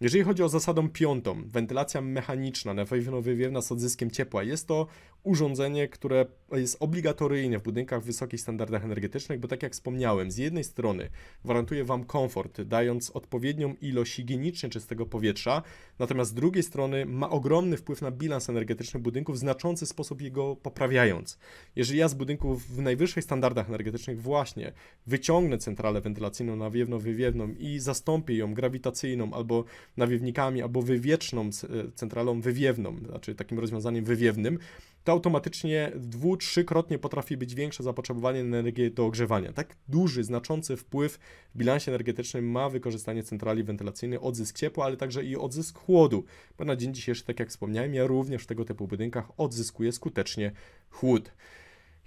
[SPEAKER 1] Jeżeli chodzi o zasadę piątą, wentylacja mechaniczna, na pewno z odzyskiem ciepła, jest to urządzenie, które jest obligatoryjne w budynkach w wysokich standardach energetycznych, bo tak jak wspomniałem, z jednej strony gwarantuje Wam komfort, dając odpowiednią ilość higienicznie czystego powietrza, natomiast z drugiej strony ma ogromny wpływ na bilans energetyczny budynku w znaczący sposób jego poprawiając. Jeżeli ja z budynków w najwyższych standardach energetycznych właśnie wyciągnę centralę wentylacyjną nawiewno-wywiewną i zastąpię ją grawitacyjną albo nawiewnikami, albo wywieczną centralą wywiewną, znaczy takim rozwiązaniem wywiewnym, to automatycznie dwu, trzykrotnie potrafi być większe zapotrzebowanie na energię do ogrzewania. Tak duży, znaczący wpływ w bilansie energetycznym ma wykorzystanie centrali wentylacyjnej, odzysk ciepła, ale także i odzysk chłodu, bo na dzień dzisiejszy, tak jak wspomniałem, ja również w tego typu budynkach odzyskuję skutecznie chłód.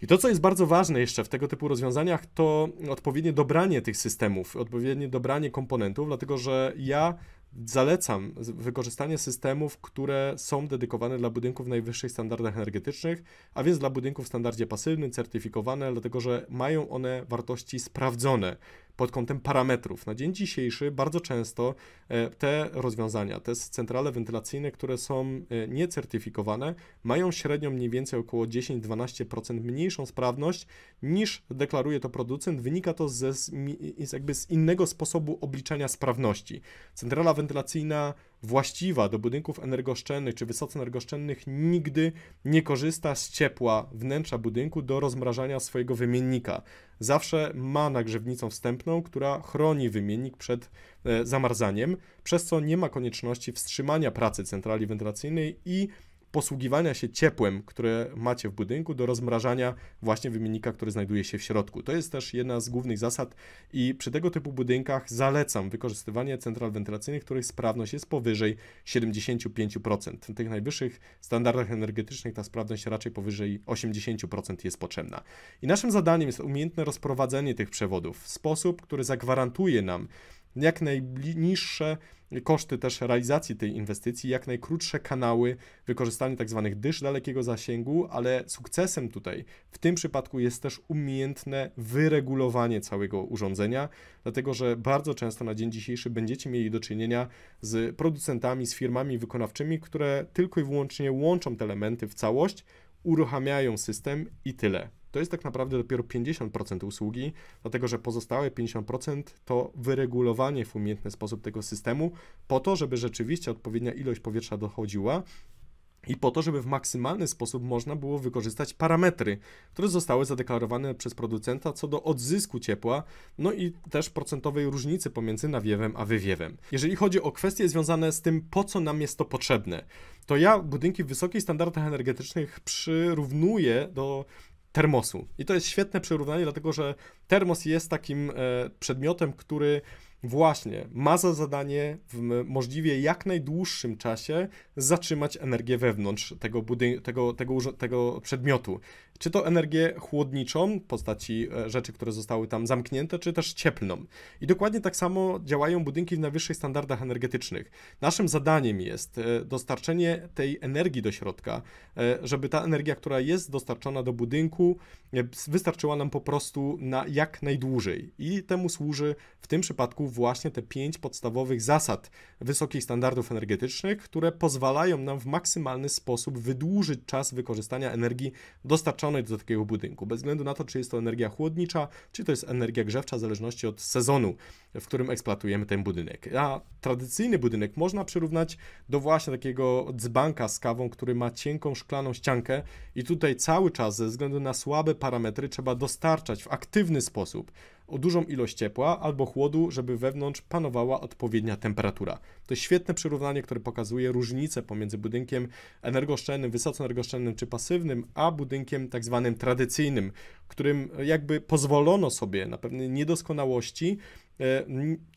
[SPEAKER 1] I to, co jest bardzo ważne jeszcze w tego typu rozwiązaniach, to odpowiednie dobranie tych systemów, odpowiednie dobranie komponentów, dlatego że ja zalecam wykorzystanie systemów, które są dedykowane dla budynków w najwyższych standardach energetycznych, a więc dla budynków w standardzie pasywnym, certyfikowane, dlatego że mają one wartości sprawdzone pod kątem parametrów. Na dzień dzisiejszy bardzo często e, te rozwiązania, te centrale wentylacyjne, które są e, niecertyfikowane, mają średnio mniej więcej około 10-12% mniejszą sprawność niż deklaruje to producent. Wynika to ze, jakby z innego sposobu obliczania sprawności. Centrala wentylacyjna właściwa do budynków energooszczędnych czy wysoce energooszczędnych nigdy nie korzysta z ciepła wnętrza budynku do rozmrażania swojego wymiennika. Zawsze ma nagrzewnicą wstępną, która chroni wymiennik przed e, zamarzaniem, przez co nie ma konieczności wstrzymania pracy centrali wentylacyjnej i posługiwania się ciepłem, które macie w budynku, do rozmrażania właśnie wymiennika, który znajduje się w środku. To jest też jedna z głównych zasad i przy tego typu budynkach zalecam wykorzystywanie central wentylacyjnych, których sprawność jest powyżej 75%. W tych najwyższych standardach energetycznych ta sprawność raczej powyżej 80% jest potrzebna. I naszym zadaniem jest umiejętne rozprowadzenie tych przewodów w sposób, który zagwarantuje nam jak najniższe koszty też realizacji tej inwestycji, jak najkrótsze kanały, wykorzystanie tak zwanych dysz dalekiego zasięgu, ale sukcesem tutaj w tym przypadku jest też umiejętne wyregulowanie całego urządzenia, dlatego że bardzo często na dzień dzisiejszy będziecie mieli do czynienia z producentami, z firmami wykonawczymi, które tylko i wyłącznie łączą te elementy w całość, uruchamiają system i tyle to jest tak naprawdę dopiero 50% usługi, dlatego że pozostałe 50% to wyregulowanie w umiejętny sposób tego systemu, po to, żeby rzeczywiście odpowiednia ilość powietrza dochodziła i po to, żeby w maksymalny sposób można było wykorzystać parametry, które zostały zadeklarowane przez producenta co do odzysku ciepła, no i też procentowej różnicy pomiędzy nawiewem a wywiewem. Jeżeli chodzi o kwestie związane z tym, po co nam jest to potrzebne, to ja budynki w wysokich standardach energetycznych przyrównuję do termosu. I to jest świetne przyrównanie, dlatego że termos jest takim e, przedmiotem, który właśnie ma za zadanie w możliwie jak najdłuższym czasie zatrzymać energię wewnątrz tego, budy- tego, tego, tego przedmiotu. Czy to energię chłodniczą w postaci e, rzeczy, które zostały tam zamknięte, czy też cieplną. I dokładnie tak samo działają budynki w najwyższych standardach energetycznych. Naszym zadaniem jest e, dostarczenie tej energii do środka, e, żeby ta energia, która jest dostarczona do budynku, wystarczyła nam po prostu na jak najdłużej. I temu służy w tym przypadku właśnie te pięć podstawowych zasad wysokich standardów energetycznych, które pozwalają nam w maksymalny sposób wydłużyć czas wykorzystania energii dostarczonej do takiego budynku, bez względu na to, czy jest to energia chłodnicza, czy to jest energia grzewcza, w zależności od sezonu, w którym eksploatujemy ten budynek. A tradycyjny budynek można przyrównać do właśnie takiego dzbanka z kawą, który ma cienką szklaną ściankę i tutaj cały czas ze względu na słabe parametry trzeba dostarczać w aktywny sposób o dużą ilość ciepła albo chłodu, żeby wewnątrz panowała odpowiednia temperatura. To jest świetne przyrównanie, które pokazuje różnicę pomiędzy budynkiem energooszczędnym, wysoce energooszczędnym czy pasywnym, a budynkiem tak zwanym tradycyjnym, którym jakby pozwolono sobie na pewne niedoskonałości, e,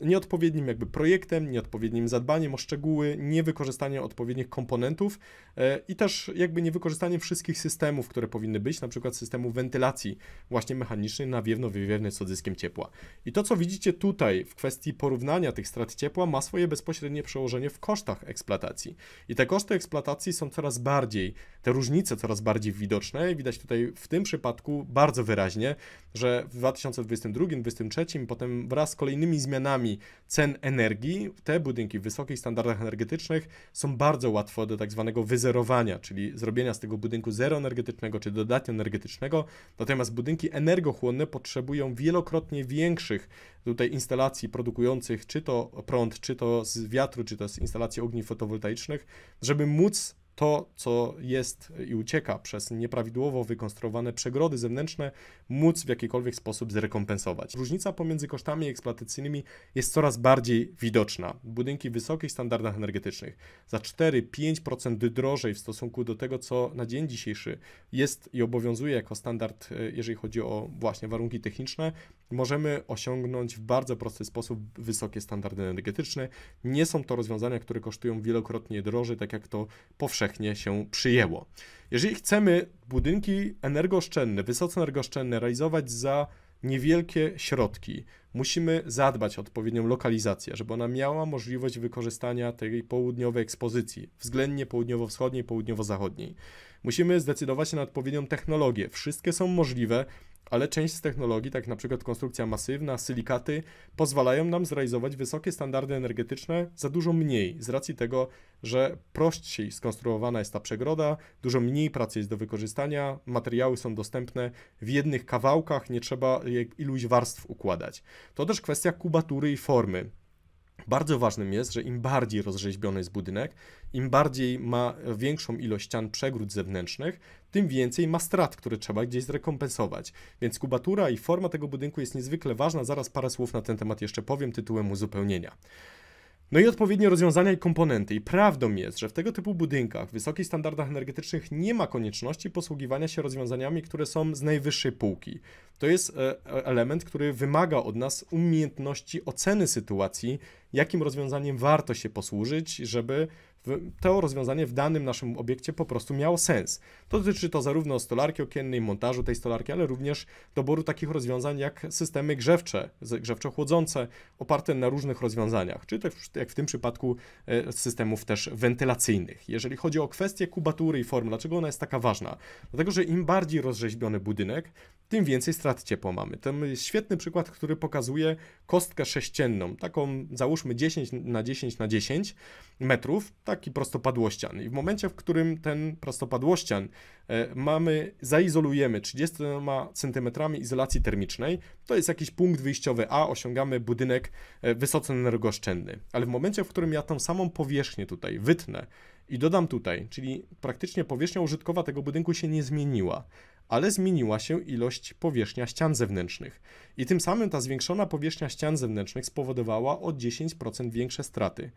[SPEAKER 1] nieodpowiednim jakby projektem, nieodpowiednim zadbaniem o szczegóły, niewykorzystanie odpowiednich komponentów, E, i też jakby niewykorzystanie wszystkich systemów, które powinny być, na przykład systemu wentylacji właśnie mechanicznej nawiewno-wywiewnej z odzyskiem ciepła. I to, co widzicie tutaj w kwestii porównania tych strat ciepła ma swoje bezpośrednie przełożenie w kosztach eksploatacji. I te koszty eksploatacji są coraz bardziej, te różnice coraz bardziej widoczne. Widać tutaj w tym przypadku bardzo wyraźnie, że w 2022, 2023, potem wraz z kolejnymi zmianami cen energii, te budynki w wysokich standardach energetycznych są bardzo łatwo do tak zwanego wyzwania zerowania, czyli zrobienia z tego budynku zero energetycznego czy dodatnio energetycznego. Natomiast budynki energochłonne potrzebują wielokrotnie większych tutaj instalacji produkujących czy to prąd, czy to z wiatru, czy to z instalacji ogni fotowoltaicznych, żeby móc to, co jest i ucieka przez nieprawidłowo wykonstruowane przegrody zewnętrzne, móc w jakikolwiek sposób zrekompensować. Różnica pomiędzy kosztami eksploatacyjnymi jest coraz bardziej widoczna. Budynki w wysokich standardach energetycznych za 4-5% drożej w stosunku do tego, co na dzień dzisiejszy jest i obowiązuje jako standard, e, jeżeli chodzi o właśnie warunki techniczne, możemy osiągnąć w bardzo prosty sposób wysokie standardy energetyczne. Nie są to rozwiązania, które kosztują wielokrotnie drożej, tak jak to powszechnie powszechnie się przyjęło. Jeżeli chcemy budynki energooszczędne, wysoce energooszczędne realizować za niewielkie środki, musimy zadbać o odpowiednią lokalizację, żeby ona miała możliwość wykorzystania tej południowej ekspozycji, względnie południowo-wschodniej, południowo-zachodniej. Musimy zdecydować się na odpowiednią technologię. Wszystkie są możliwe, ale część z technologii, tak na przykład konstrukcja masywna, silikaty, pozwalają nam zrealizować wysokie standardy energetyczne za dużo mniej, z racji tego, że prościej skonstruowana jest ta przegroda, dużo mniej pracy jest do wykorzystania, materiały są dostępne w jednych kawałkach, nie trzeba iluś warstw układać. To też kwestia kubatury i formy. Bardzo ważnym jest, że im bardziej rozrzeźbiony jest budynek, im bardziej ma większą ilość ścian przegród zewnętrznych, tym więcej ma strat, które trzeba gdzieś zrekompensować. Więc kubatura i forma tego budynku jest niezwykle ważna. Zaraz parę słów na ten temat jeszcze powiem tytułem uzupełnienia. No i odpowiednie rozwiązania i komponenty. I prawdą jest, że w tego typu budynkach, w wysokich standardach energetycznych nie ma konieczności posługiwania się rozwiązaniami, które są z najwyższej półki. To jest e, e, element, który wymaga od nas umiejętności oceny sytuacji jakim rozwiązaniem warto się posłużyć, żeby to rozwiązanie w danym naszym obiekcie po prostu miało sens. To dotyczy to zarówno stolarki okiennej, montażu tej stolarki, ale również doboru takich rozwiązań jak systemy grzewcze, grzewczo-chłodzące, oparte na różnych rozwiązaniach, czy też jak w tym przypadku e, systemów też wentylacyjnych. Jeżeli chodzi o kwestię kubatury i formy, dlaczego ona jest taka ważna? Dlatego, że im bardziej rozrzeźbiony budynek, tym więcej strat ciepła mamy. To jest świetny przykład, który pokazuje kostkę sześcienną, taką załóżmy załóżmy 10 na 10 na 10 metrów, taki prostopadłościan. I w momencie, w którym ten prostopadłościan e, mamy, zaizolujemy 30 cm izolacji termicznej, to jest jakiś punkt wyjściowy A, osiągamy budynek e, wysoce energooszczędny. Ale w momencie, w którym ja tą samą powierzchnię tutaj wytnę i dodam tutaj, czyli praktycznie powierzchnia użytkowa tego budynku się nie zmieniła, ale zmieniła się ilość powierzchnia ścian zewnętrznych. I tym samym ta zwiększona powierzchnia ścian zewnętrznych spowodowała o 10% większe straty.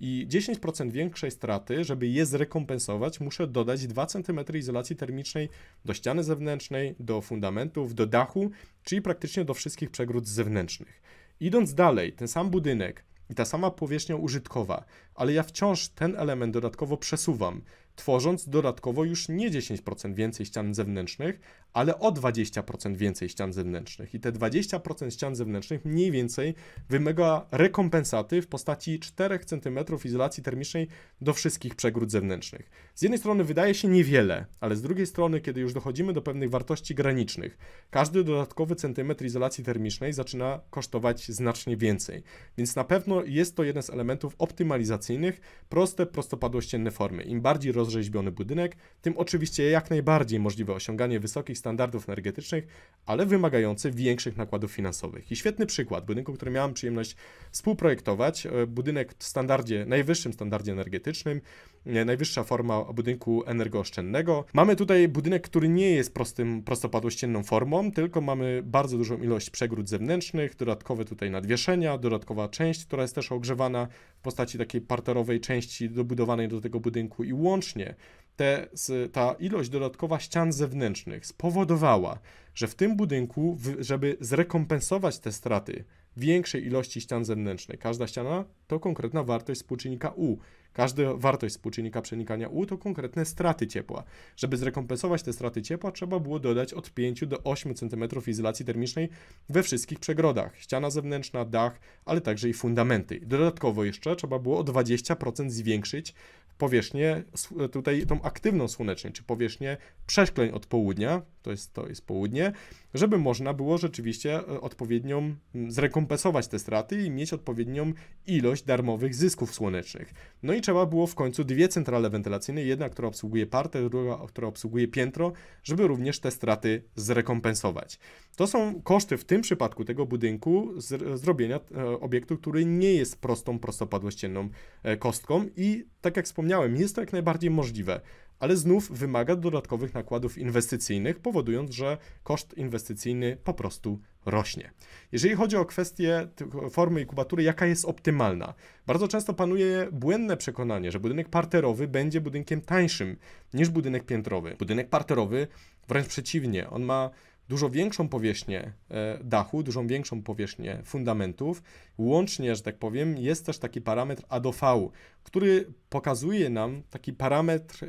[SPEAKER 1] I 10% większej straty, żeby je zrekompensować, muszę dodać 2 cm izolacji termicznej do ściany zewnętrznej, do fundamentów, do dachu, czyli praktycznie do wszystkich przegród zewnętrznych. Idąc dalej, ten sam budynek i ta sama powierzchnia użytkowa, ale ja wciąż ten element dodatkowo przesuwam tworząc dodatkowo już nie 10% więcej ścian zewnętrznych, ale o 20% więcej ścian zewnętrznych. I te 20% ścian zewnętrznych mniej więcej wymaga rekompensaty w postaci 4 cm izolacji termicznej do wszystkich przegród zewnętrznych. Z jednej strony wydaje się niewiele, ale z drugiej strony, kiedy już dochodzimy do pewnych wartości granicznych, każdy dodatkowy centymetr izolacji termicznej zaczyna kosztować znacznie więcej. Więc na pewno jest to jeden z elementów optymalizacyjnych, proste, prostopadłościenne formy. Im bardziej rozrzeźbiony budynek, tym oczywiście jak najbardziej możliwe osiąganie wysokich standardów energetycznych, ale wymagający większych nakładów finansowych. I świetny przykład budynku, który miałem przyjemność współprojektować, e, budynek w standardzie, najwyższym standardzie energetycznym, e, najwyższa forma budynku energooszczędnego. Mamy tutaj budynek, który nie jest prostym, prostopadłościenną formą, tylko mamy bardzo dużą ilość przegród zewnętrznych, dodatkowe tutaj nadwieszenia, dodatkowa część, która jest też ogrzewana w postaci takiej parterowej części dobudowanej do tego budynku i łącznie te, ta ilość dodatkowa ścian zewnętrznych spowodowała, że w tym budynku, żeby zrekompensować te straty większej ilości ścian zewnętrznych, każda ściana to konkretna wartość współczynnika U. Każda wartość współczynnika przenikania U to konkretne straty ciepła. Żeby zrekompensować te straty ciepła, trzeba było dodać od 5 do 8 cm izolacji termicznej we wszystkich przegrodach. Ściana zewnętrzna, dach, ale także i fundamenty. Dodatkowo jeszcze trzeba było o 20% zwiększyć powierzchnię, tutaj tą aktywną słoneczną, czy powierzchnię przeszkleń od południa, to jest, to jest południe, żeby można było rzeczywiście e, odpowiednią zrekompensować te straty i mieć odpowiednią ilość darmowych zysków słonecznych. No i trzeba było w końcu dwie centrale wentylacyjne, jedna, która obsługuje partę, druga, która obsługuje piętro, żeby również te straty zrekompensować. To są koszty w tym przypadku tego budynku z, e, zrobienia e, obiektu, który nie jest prostą prostopadłościenną kostką i tak jak wspomniałem, jest to jak najbardziej możliwe ale znów wymaga dodatkowych nakładów inwestycyjnych, powodując, że koszt inwestycyjny po prostu rośnie. Jeżeli chodzi o kwestię formy i kubatury, jaka jest optymalna? Bardzo często panuje błędne przekonanie, że budynek parterowy będzie budynkiem tańszym niż budynek piętrowy. Budynek parterowy wręcz przeciwnie, on ma dużo większą powierzchnię e, dachu, dużą większą powierzchnię fundamentów. Łącznie, że tak powiem, jest też taki parametr A do V, który pokazuje nam taki parametr e,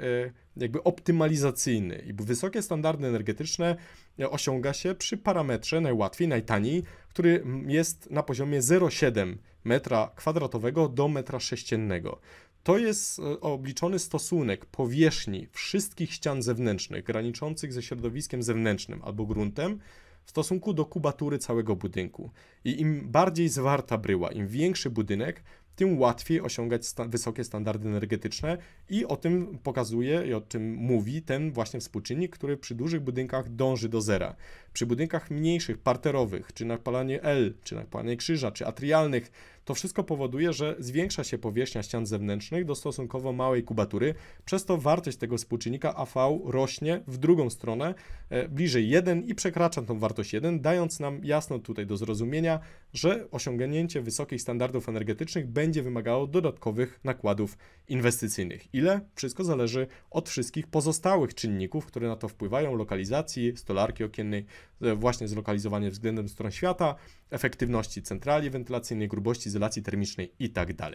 [SPEAKER 1] jakby optymalizacyjny i wysokie standardy energetyczne e, osiąga się przy parametrze najłatwiej, najtaniej, który jest na poziomie 0,7 metra kwadratowego do metra sześciennego. To jest e, obliczony stosunek powierzchni wszystkich ścian zewnętrznych graniczących ze środowiskiem zewnętrznym albo gruntem w stosunku do kubatury całego budynku. I im bardziej zwarta bryła, im większy budynek, tym łatwiej osiągać sta wysokie standardy energetyczne i o tym pokazuje i o tym mówi ten właśnie współczynnik, który przy dużych budynkach dąży do zera. Przy budynkach mniejszych, parterowych, czy na palanie L, czy na palanie krzyża, czy atrialnych, to wszystko powoduje, że zwiększa się powierzchnia ścian zewnętrznych do stosunkowo małej kubatury, przez to wartość tego współczynnika AV rośnie w drugą stronę, e, bliżej 1 i przekracza tą wartość 1, dając nam jasno tutaj do zrozumienia, że osiągnięcie wysokich standardów energetycznych będzie wymagało dodatkowych nakładów inwestycyjnych. Ile? Wszystko zależy od wszystkich pozostałych czynników, które na to wpływają, lokalizacji, stolarki okiennej, E, właśnie zlokalizowanie względem stron świata, efektywności centrali wentylacyjnej, grubości izolacji termicznej itd. Tak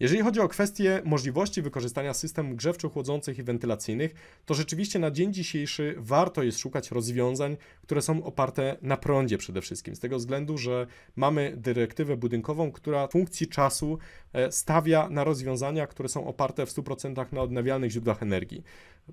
[SPEAKER 1] Jeżeli chodzi o kwestię możliwości wykorzystania systemów grzewczo-chłodzących i wentylacyjnych, to rzeczywiście na dzień dzisiejszy warto jest szukać rozwiązań, które są oparte na prądzie przede wszystkim, z tego względu, że mamy dyrektywę budynkową, która funkcji czasu e, stawia na rozwiązania, które są oparte w 100% na odnawialnych źródłach energii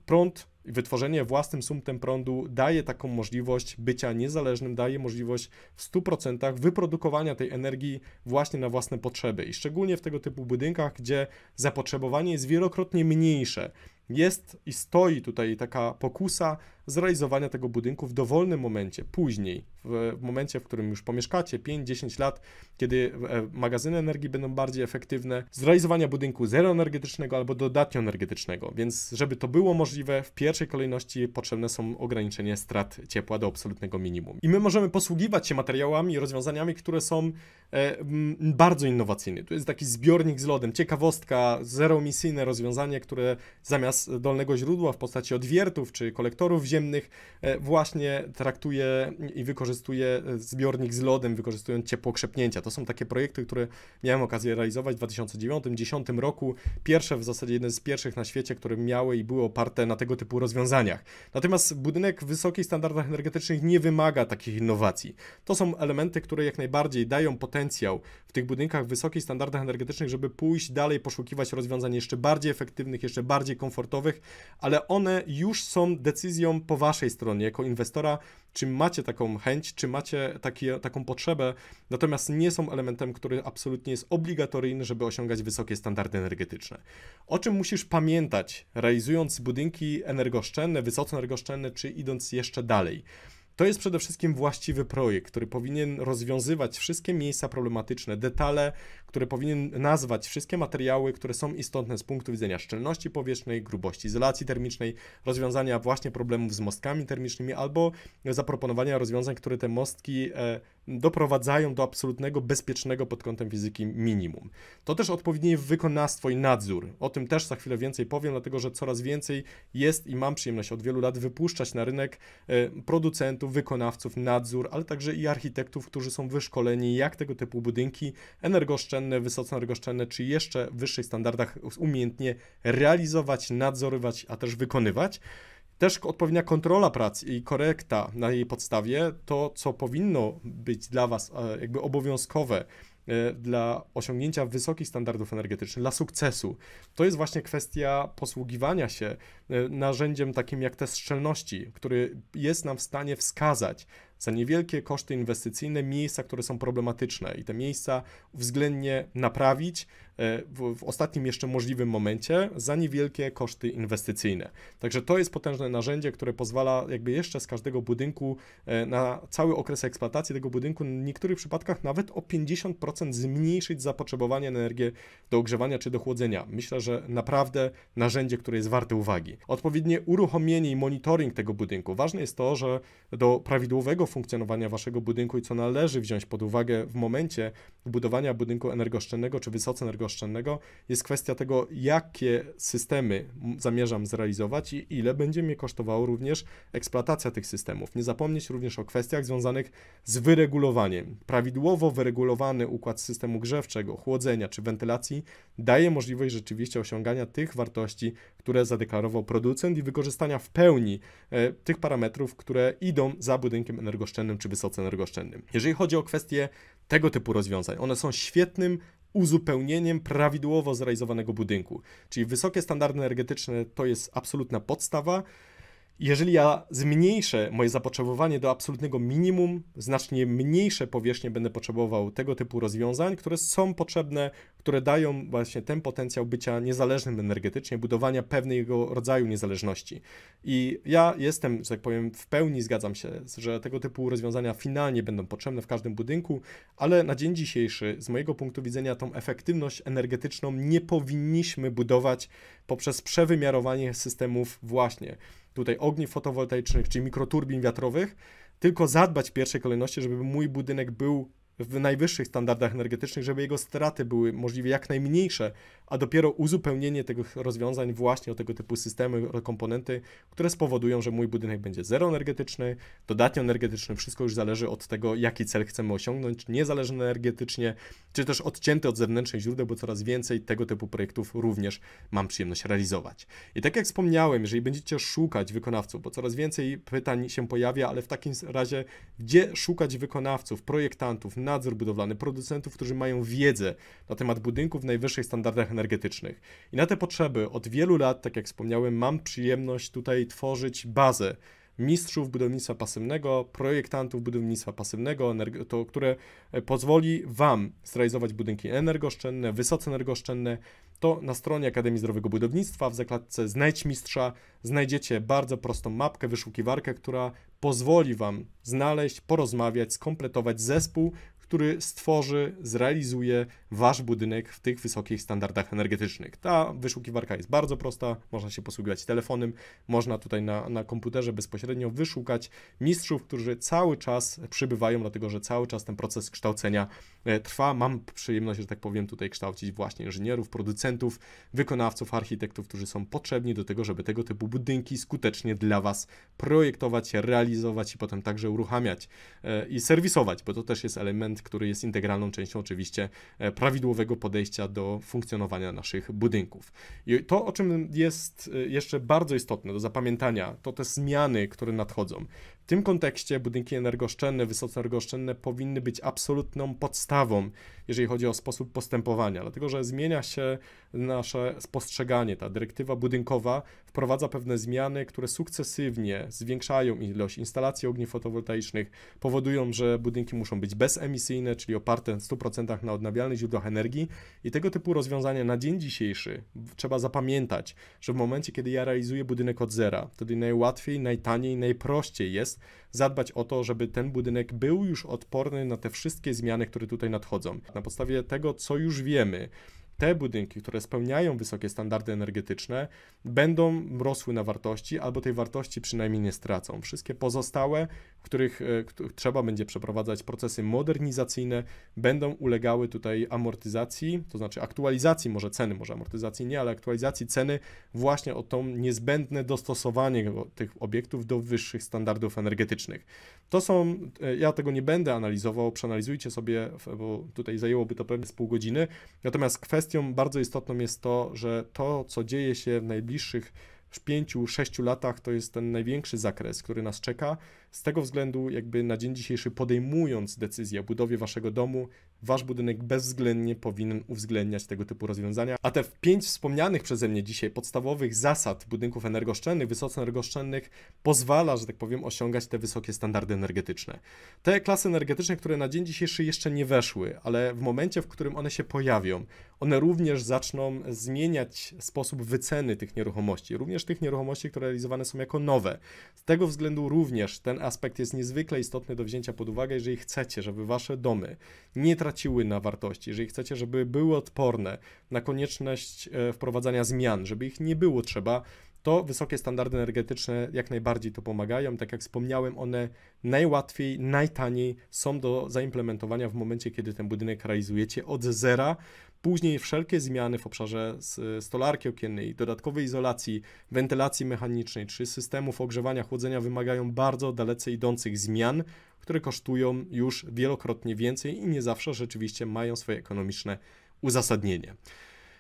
[SPEAKER 1] prąd i wytworzenie własnym sumtem prądu daje taką możliwość bycia niezależnym, daje możliwość w 100% wyprodukowania tej energii właśnie na własne potrzeby. I szczególnie w tego typu budynkach, gdzie zapotrzebowanie jest wielokrotnie mniejsze jest i stoi tutaj taka pokusa zrealizowania tego budynku w dowolnym momencie, później, w, momencie, w którym już pomieszkacie 5-10 lat, kiedy e, magazyny energii będą bardziej efektywne, zrealizowania budynku zeroenergetycznego albo dodatnio energetycznego. Więc, żeby to było możliwe, w pierwszej kolejności potrzebne są ograniczenie strat ciepła do absolutnego minimum. I my możemy posługiwać się materiałami i rozwiązaniami, które są e, bardzo innowacyjne. Tu jest taki zbiornik z lodem, ciekawostka, zeroemisyjne rozwiązanie, które zamiast dolnego źródła w postaci odwiertów czy kolektorów ziemnych e, właśnie traktuje i wykorzystuje e, zbiornik z lodem, wykorzystując ciepło krzepnięcia. To są takie projekty, które miałem okazję realizować w 2009-2010 roku. Pierwsze w zasadzie jeden z pierwszych na świecie, które miały i były oparte na tego typu rozwiązaniach. Natomiast budynek w wysokich standardach energetycznych nie wymaga takich innowacji. To są elementy, które jak najbardziej dają potencjał w tych budynkach w wysokich standardach energetycznych, żeby pójść dalej, poszukiwać rozwiązań jeszcze bardziej efektywnych, jeszcze bardziej komfortowych, sportowych, ale one już są decyzją po waszej stronie jako inwestora, czy macie taką chęć, czy macie taką potrzebę, natomiast nie są elementem, który absolutnie jest obligatoryjny, żeby osiągać wysokie standardy energetyczne. O czym musisz pamiętać, realizując budynki energooszczędne, wysoce energooszczędne, czy idąc jeszcze dalej? To jest przede wszystkim właściwy projekt, który powinien rozwiązywać wszystkie miejsca problematyczne, detale, który powinien nazwać wszystkie materiały, które są istotne z punktu widzenia szczelności powietrznej, grubości izolacji termicznej, rozwiązania właśnie problemów z mostkami termicznymi albo zaproponowania rozwiązań, które te mostki e, doprowadzają do absolutnego bezpiecznego pod kątem fizyki minimum. To też odpowiednie wykonawstwo i nadzór. O tym też za chwilę więcej powiem, dlatego że coraz więcej jest i mam przyjemność od wielu lat wypuszczać na rynek e, producentów, wykonawców, nadzór, ale także i architektów, którzy są wyszkoleni, jak tego typu budynki energooszczędne wysoce energooszczędne, czy jeszcze wyższych standardach umiejętnie realizować, nadzorować, a też wykonywać. Też odpowiednia kontrola pracy i korekta na jej podstawie, to co powinno być dla Was e, jakby obowiązkowe, e, dla osiągnięcia wysokich standardów energetycznych, dla sukcesu. To jest właśnie kwestia posługiwania się e, narzędziem takim jak test szczelności, który jest nam w stanie wskazać, za niewielkie koszty inwestycyjne miejsca, które są problematyczne i te miejsca względnie naprawić e, w, w ostatnim jeszcze możliwym momencie za niewielkie koszty inwestycyjne. Także to jest potężne narzędzie, które pozwala jakby jeszcze z każdego budynku e, na cały okres eksploatacji tego budynku w niektórych przypadkach nawet o 50% zmniejszyć zapotrzebowanie na energię do ogrzewania czy do chłodzenia. Myślę, że naprawdę narzędzie, które jest warte uwagi. Odpowiednie uruchomienie i monitoring tego budynku. Ważne jest to, że do prawidłowego funkcjonowania waszego budynku i co należy wziąć pod uwagę w momencie budowania budynku energooszczędnego czy wysoce energooszczędnego, jest kwestia tego, jakie systemy zamierzam zrealizować i ile będzie mnie kosztowało również eksploatacja tych systemów. Nie zapomnieć również o kwestiach związanych z wyregulowaniem. Prawidłowo wyregulowany układ systemu grzewczego, chłodzenia czy wentylacji daje możliwość rzeczywiście osiągania tych wartości, które zadeklarował producent i wykorzystania w pełni e, tych parametrów, które idą za budynkiem energooszczędnym energooszczędnym czy wysoce energooszczędnym. Jeżeli chodzi o kwestie tego typu rozwiązań, one są świetnym uzupełnieniem prawidłowo zrealizowanego budynku. Czyli wysokie standardy energetyczne to jest absolutna podstawa, jeżeli ja zmniejszę moje zapotrzebowanie do absolutnego minimum, znacznie mniejsze powierzchnie będę potrzebował tego typu rozwiązań, które są potrzebne, które dają właśnie ten potencjał bycia niezależnym energetycznie, budowania pewnego rodzaju niezależności. I ja jestem, że tak powiem, w pełni zgadzam się, że tego typu rozwiązania finalnie będą potrzebne w każdym budynku, ale na dzień dzisiejszy, z mojego punktu widzenia, tą efektywność energetyczną nie powinniśmy budować poprzez przewymiarowanie systemów właśnie tutaj ogniw fotowoltaicznych czy mikroturbin wiatrowych, tylko zadbać w pierwszej kolejności, żeby mój budynek był w najwyższych standardach energetycznych, żeby jego straty były możliwie jak najmniejsze, a dopiero uzupełnienie tych rozwiązań właśnie o tego typu systemy, komponenty, które spowodują, że mój budynek będzie zeroenergetyczny, dodatnio energetyczny, wszystko już zależy od tego, jaki cel chcemy osiągnąć, niezależny energetycznie, czy też odcięty od zewnętrznych źródeł, bo coraz więcej tego typu projektów również mam przyjemność realizować. I tak jak wspomniałem, jeżeli będziecie szukać wykonawców, bo coraz więcej pytań się pojawia, ale w takim razie, gdzie szukać wykonawców, projektantów, nadzór budowlany, producentów, którzy mają wiedzę na temat budynków w najwyższych standardach energetycznych. I na te potrzeby od wielu lat, tak jak wspomniałem, mam przyjemność tutaj tworzyć bazę mistrzów budownictwa pasywnego, projektantów budownictwa pasywnego, to, które e, pozwoli Wam zrealizować budynki energooszczędne, wysoce energooszczędne, to na stronie Akademii Zdrowego Budownictwa w zakładce Znajdź Mistrza znajdziecie bardzo prostą mapkę, wyszukiwarkę, która pozwoli Wam znaleźć, porozmawiać, skompletować zespół, który stworzy, zrealizuje wasz budynek w tych wysokich standardach energetycznych. Ta wyszukiwarka jest bardzo prosta, można się posługiwać telefonem, można tutaj na, na komputerze bezpośrednio wyszukać mistrzów, którzy cały czas przybywają, dlatego że cały czas ten proces kształcenia e, trwa. Mam przyjemność, że tak powiem, tutaj kształcić właśnie inżynierów, producentów, wykonawców, architektów, którzy są potrzebni do tego, żeby tego typu budynki skutecznie dla Was projektować, realizować i potem także uruchamiać e, i serwisować, bo to też jest element element, który jest integralną częścią oczywiście e, prawidłowego podejścia do funkcjonowania naszych budynków. I to, o czym jest e, jeszcze bardzo istotne do zapamiętania, to te zmiany, które nadchodzą. W tym kontekście budynki energooszczędne, wysoce energooszczędne powinny być absolutną podstawą, jeżeli chodzi o sposób postępowania, dlatego że zmienia się nasze spostrzeganie. Ta dyrektywa budynkowa wprowadza pewne zmiany, które sukcesywnie zwiększają ilość instalacji ogni fotowoltaicznych, powodują, że budynki muszą być bezemisyjne, czyli oparte w 100% na odnawialnych źródłach energii i tego typu rozwiązania na dzień dzisiejszy trzeba zapamiętać, że w momencie, kiedy ja realizuję budynek od zera, wtedy najłatwiej, najtaniej, najprościej jest zadbać o to, żeby ten budynek był już odporny na te wszystkie zmiany, które tutaj nadchodzą. Na podstawie tego, co już wiemy, te budynki, które spełniają wysokie standardy energetyczne, będą rosły na wartości albo tej wartości przynajmniej nie stracą. Wszystkie pozostałe, e, w których trzeba będzie przeprowadzać procesy modernizacyjne, będą ulegały tutaj amortyzacji, to znaczy aktualizacji może ceny, może amortyzacji nie, ale aktualizacji ceny właśnie o to niezbędne dostosowanie tych obiektów do wyższych standardów energetycznych. To są, e, ja tego nie będę analizował, przeanalizujcie sobie, bo tutaj zajęłoby to pewnie z pół godziny, natomiast kwestia kwestią bardzo istotną jest to, że to, co dzieje się w najbliższych 5-6 latach to jest ten największy zakres, który nas czeka. Z tego względu, jakby na dzień dzisiejszy, podejmując decyzję o budowie waszego domu, Wasz budynek bezwzględnie powinien uwzględniać tego typu rozwiązania. A te pięć wspomnianych przeze mnie dzisiaj podstawowych zasad budynków energooszczędnych, wysoce energooszczędnych pozwala, że tak powiem, osiągać te wysokie standardy energetyczne. Te klasy energetyczne, które na dzień dzisiejszy jeszcze nie weszły, ale w momencie, w którym one się pojawią, one również zaczną zmieniać sposób wyceny tych nieruchomości, również tych nieruchomości, które realizowane są jako nowe. Z tego względu również ten aspekt jest niezwykle istotny do wzięcia pod uwagę, jeżeli chcecie, żeby wasze domy nie traciły traciły na wartości, jeżeli chcecie, żeby były odporne na konieczność e, wprowadzania zmian, żeby ich nie było trzeba, to wysokie standardy energetyczne jak najbardziej to pomagają. Tak jak wspomniałem, one najłatwiej, najtaniej są do zaimplementowania w momencie, kiedy ten budynek realizujecie od zera Później wszelkie zmiany w obszarze stolarki okiennej, dodatkowej izolacji, wentylacji mechanicznej czy systemów ogrzewania, chłodzenia wymagają bardzo dalece idących zmian, które kosztują już wielokrotnie więcej i nie zawsze rzeczywiście mają swoje ekonomiczne uzasadnienie.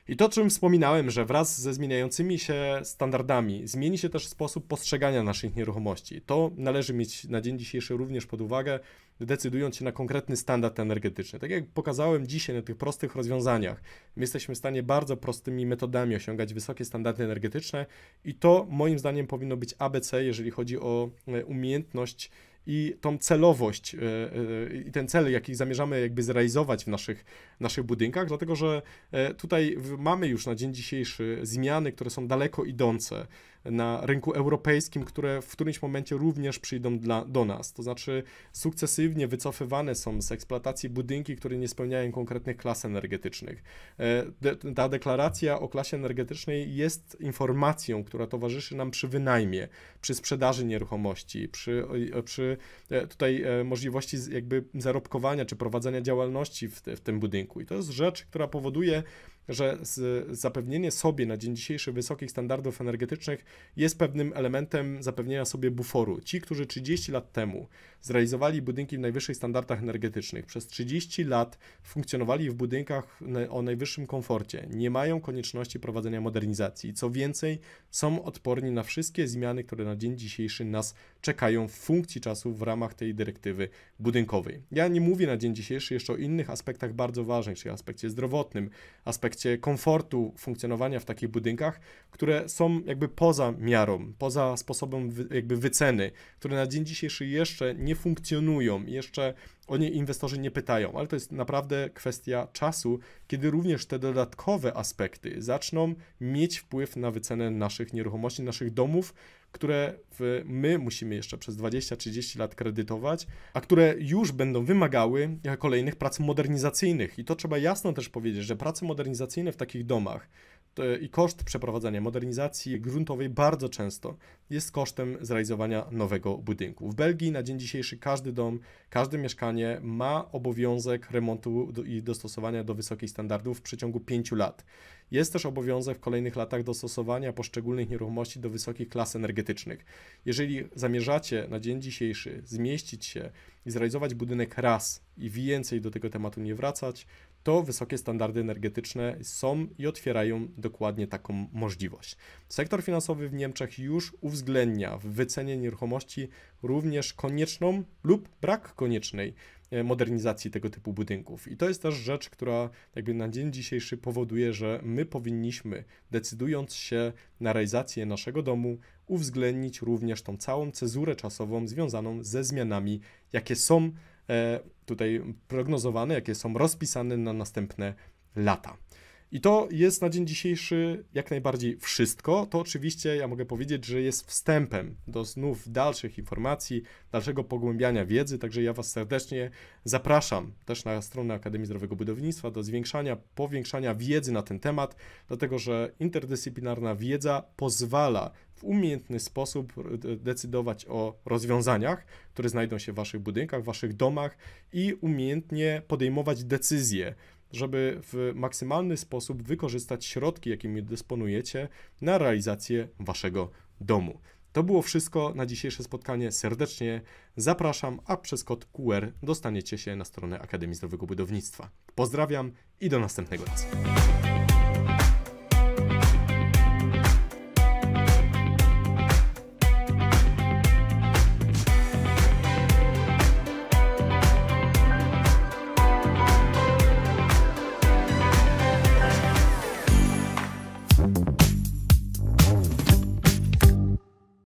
[SPEAKER 1] I to, o czym wspominałem, że wraz ze zmieniającymi się standardami zmieni się też sposób postrzegania naszych nieruchomości. To należy mieć na dzień dzisiejszy również pod uwagę, decydując się na konkretny standard energetyczny. Tak jak pokazałem dzisiaj na tych prostych rozwiązaniach, my jesteśmy w stanie bardzo prostymi metodami osiągać wysokie standardy energetyczne i to moim zdaniem powinno być ABC, jeżeli chodzi o e, umiejętność i tą celowość e, e, i ten cel, jaki zamierzamy jakby zrealizować w naszych naszych budynkach, dlatego że e, tutaj mamy już na dzień dzisiejszy zmiany, które są daleko idące na rynku europejskim, które w którymś momencie również przyjdą dla, do nas. To znaczy sukcesywnie wycofywane są z eksploatacji budynki, które nie spełniają konkretnych klas energetycznych. E, de, ta deklaracja o klasie energetycznej jest informacją, która towarzyszy nam przy wynajmie, przy sprzedaży nieruchomości, przy, e, przy tutaj możliwości jakby zarobkowania czy prowadzenia działalności w, te, w tym budynku. I to jest rzecz, która powoduje, że zapewnienie sobie na dzień dzisiejszy wysokich standardów energetycznych jest pewnym elementem zapewnienia sobie buforu. Ci, którzy 30 lat temu zrealizowali budynki w najwyższych standardach energetycznych, przez 30 lat funkcjonowali w budynkach o najwyższym komforcie, nie mają konieczności prowadzenia modernizacji. Co więcej, są odporni na wszystkie zmiany, które na dzień dzisiejszy nas czekają w funkcji czasu w ramach tej dyrektywy budynkowej. Ja nie mówię na dzień dzisiejszy jeszcze o innych aspektach bardzo ważnych, czyli aspekcie zdrowotnym, aspekcie aspekcie komfortu funkcjonowania w takich budynkach, które są jakby poza miarą, poza sposobem wy, jakby wyceny, które na dzień dzisiejszy jeszcze nie funkcjonują, jeszcze o nie inwestorzy nie pytają, ale to jest naprawdę kwestia czasu, kiedy również te dodatkowe aspekty zaczną mieć wpływ na wycenę naszych nieruchomości, naszych domów, które w, my musimy jeszcze przez 20-30 lat kredytować, a które już będą wymagały kolejnych prac modernizacyjnych. I to trzeba jasno też powiedzieć, że prace modernizacyjne w takich domach i koszt przeprowadzania modernizacji gruntowej bardzo często jest kosztem zrealizowania nowego budynku. W Belgii na dzień dzisiejszy każdy dom, każde mieszkanie ma obowiązek remontu i dostosowania do wysokich standardów w przeciągu 5 lat. Jest też obowiązek w kolejnych latach dostosowania poszczególnych nieruchomości do wysokich klas energetycznych. Jeżeli zamierzacie na dzień dzisiejszy zmieścić się i zrealizować budynek raz i więcej do tego tematu nie wracać, to wysokie standardy energetyczne są i otwierają dokładnie taką możliwość. Sektor finansowy w Niemczech już uwzględnia w wycenie nieruchomości również konieczną lub brak koniecznej e, modernizacji tego typu budynków. I to jest też rzecz, która jakby na dzień dzisiejszy powoduje, że my powinniśmy, decydując się na realizację naszego domu, uwzględnić również tą całą cezurę czasową związaną ze zmianami, jakie są E, tutaj prognozowane, jakie są rozpisane na następne lata. I to jest na dzień dzisiejszy jak najbardziej wszystko. To oczywiście ja mogę powiedzieć, że jest wstępem do znów dalszych informacji, dalszego pogłębiania wiedzy, także ja Was serdecznie zapraszam też na stronę Akademii Zdrowego Budownictwa do zwiększania, powiększania wiedzy na ten temat, dlatego że interdyscyplinarna wiedza pozwala w umiejętny sposób decydować o rozwiązaniach, które znajdą się w Waszych budynkach, w Waszych domach i umiejętnie podejmować decyzje żeby w maksymalny sposób wykorzystać środki, jakimi dysponujecie na realizację waszego domu. To było wszystko na dzisiejsze spotkanie. Serdecznie zapraszam, a przez kod QR dostaniecie się na stronę Akademii Zdrowego Budownictwa. Pozdrawiam i do następnego razu.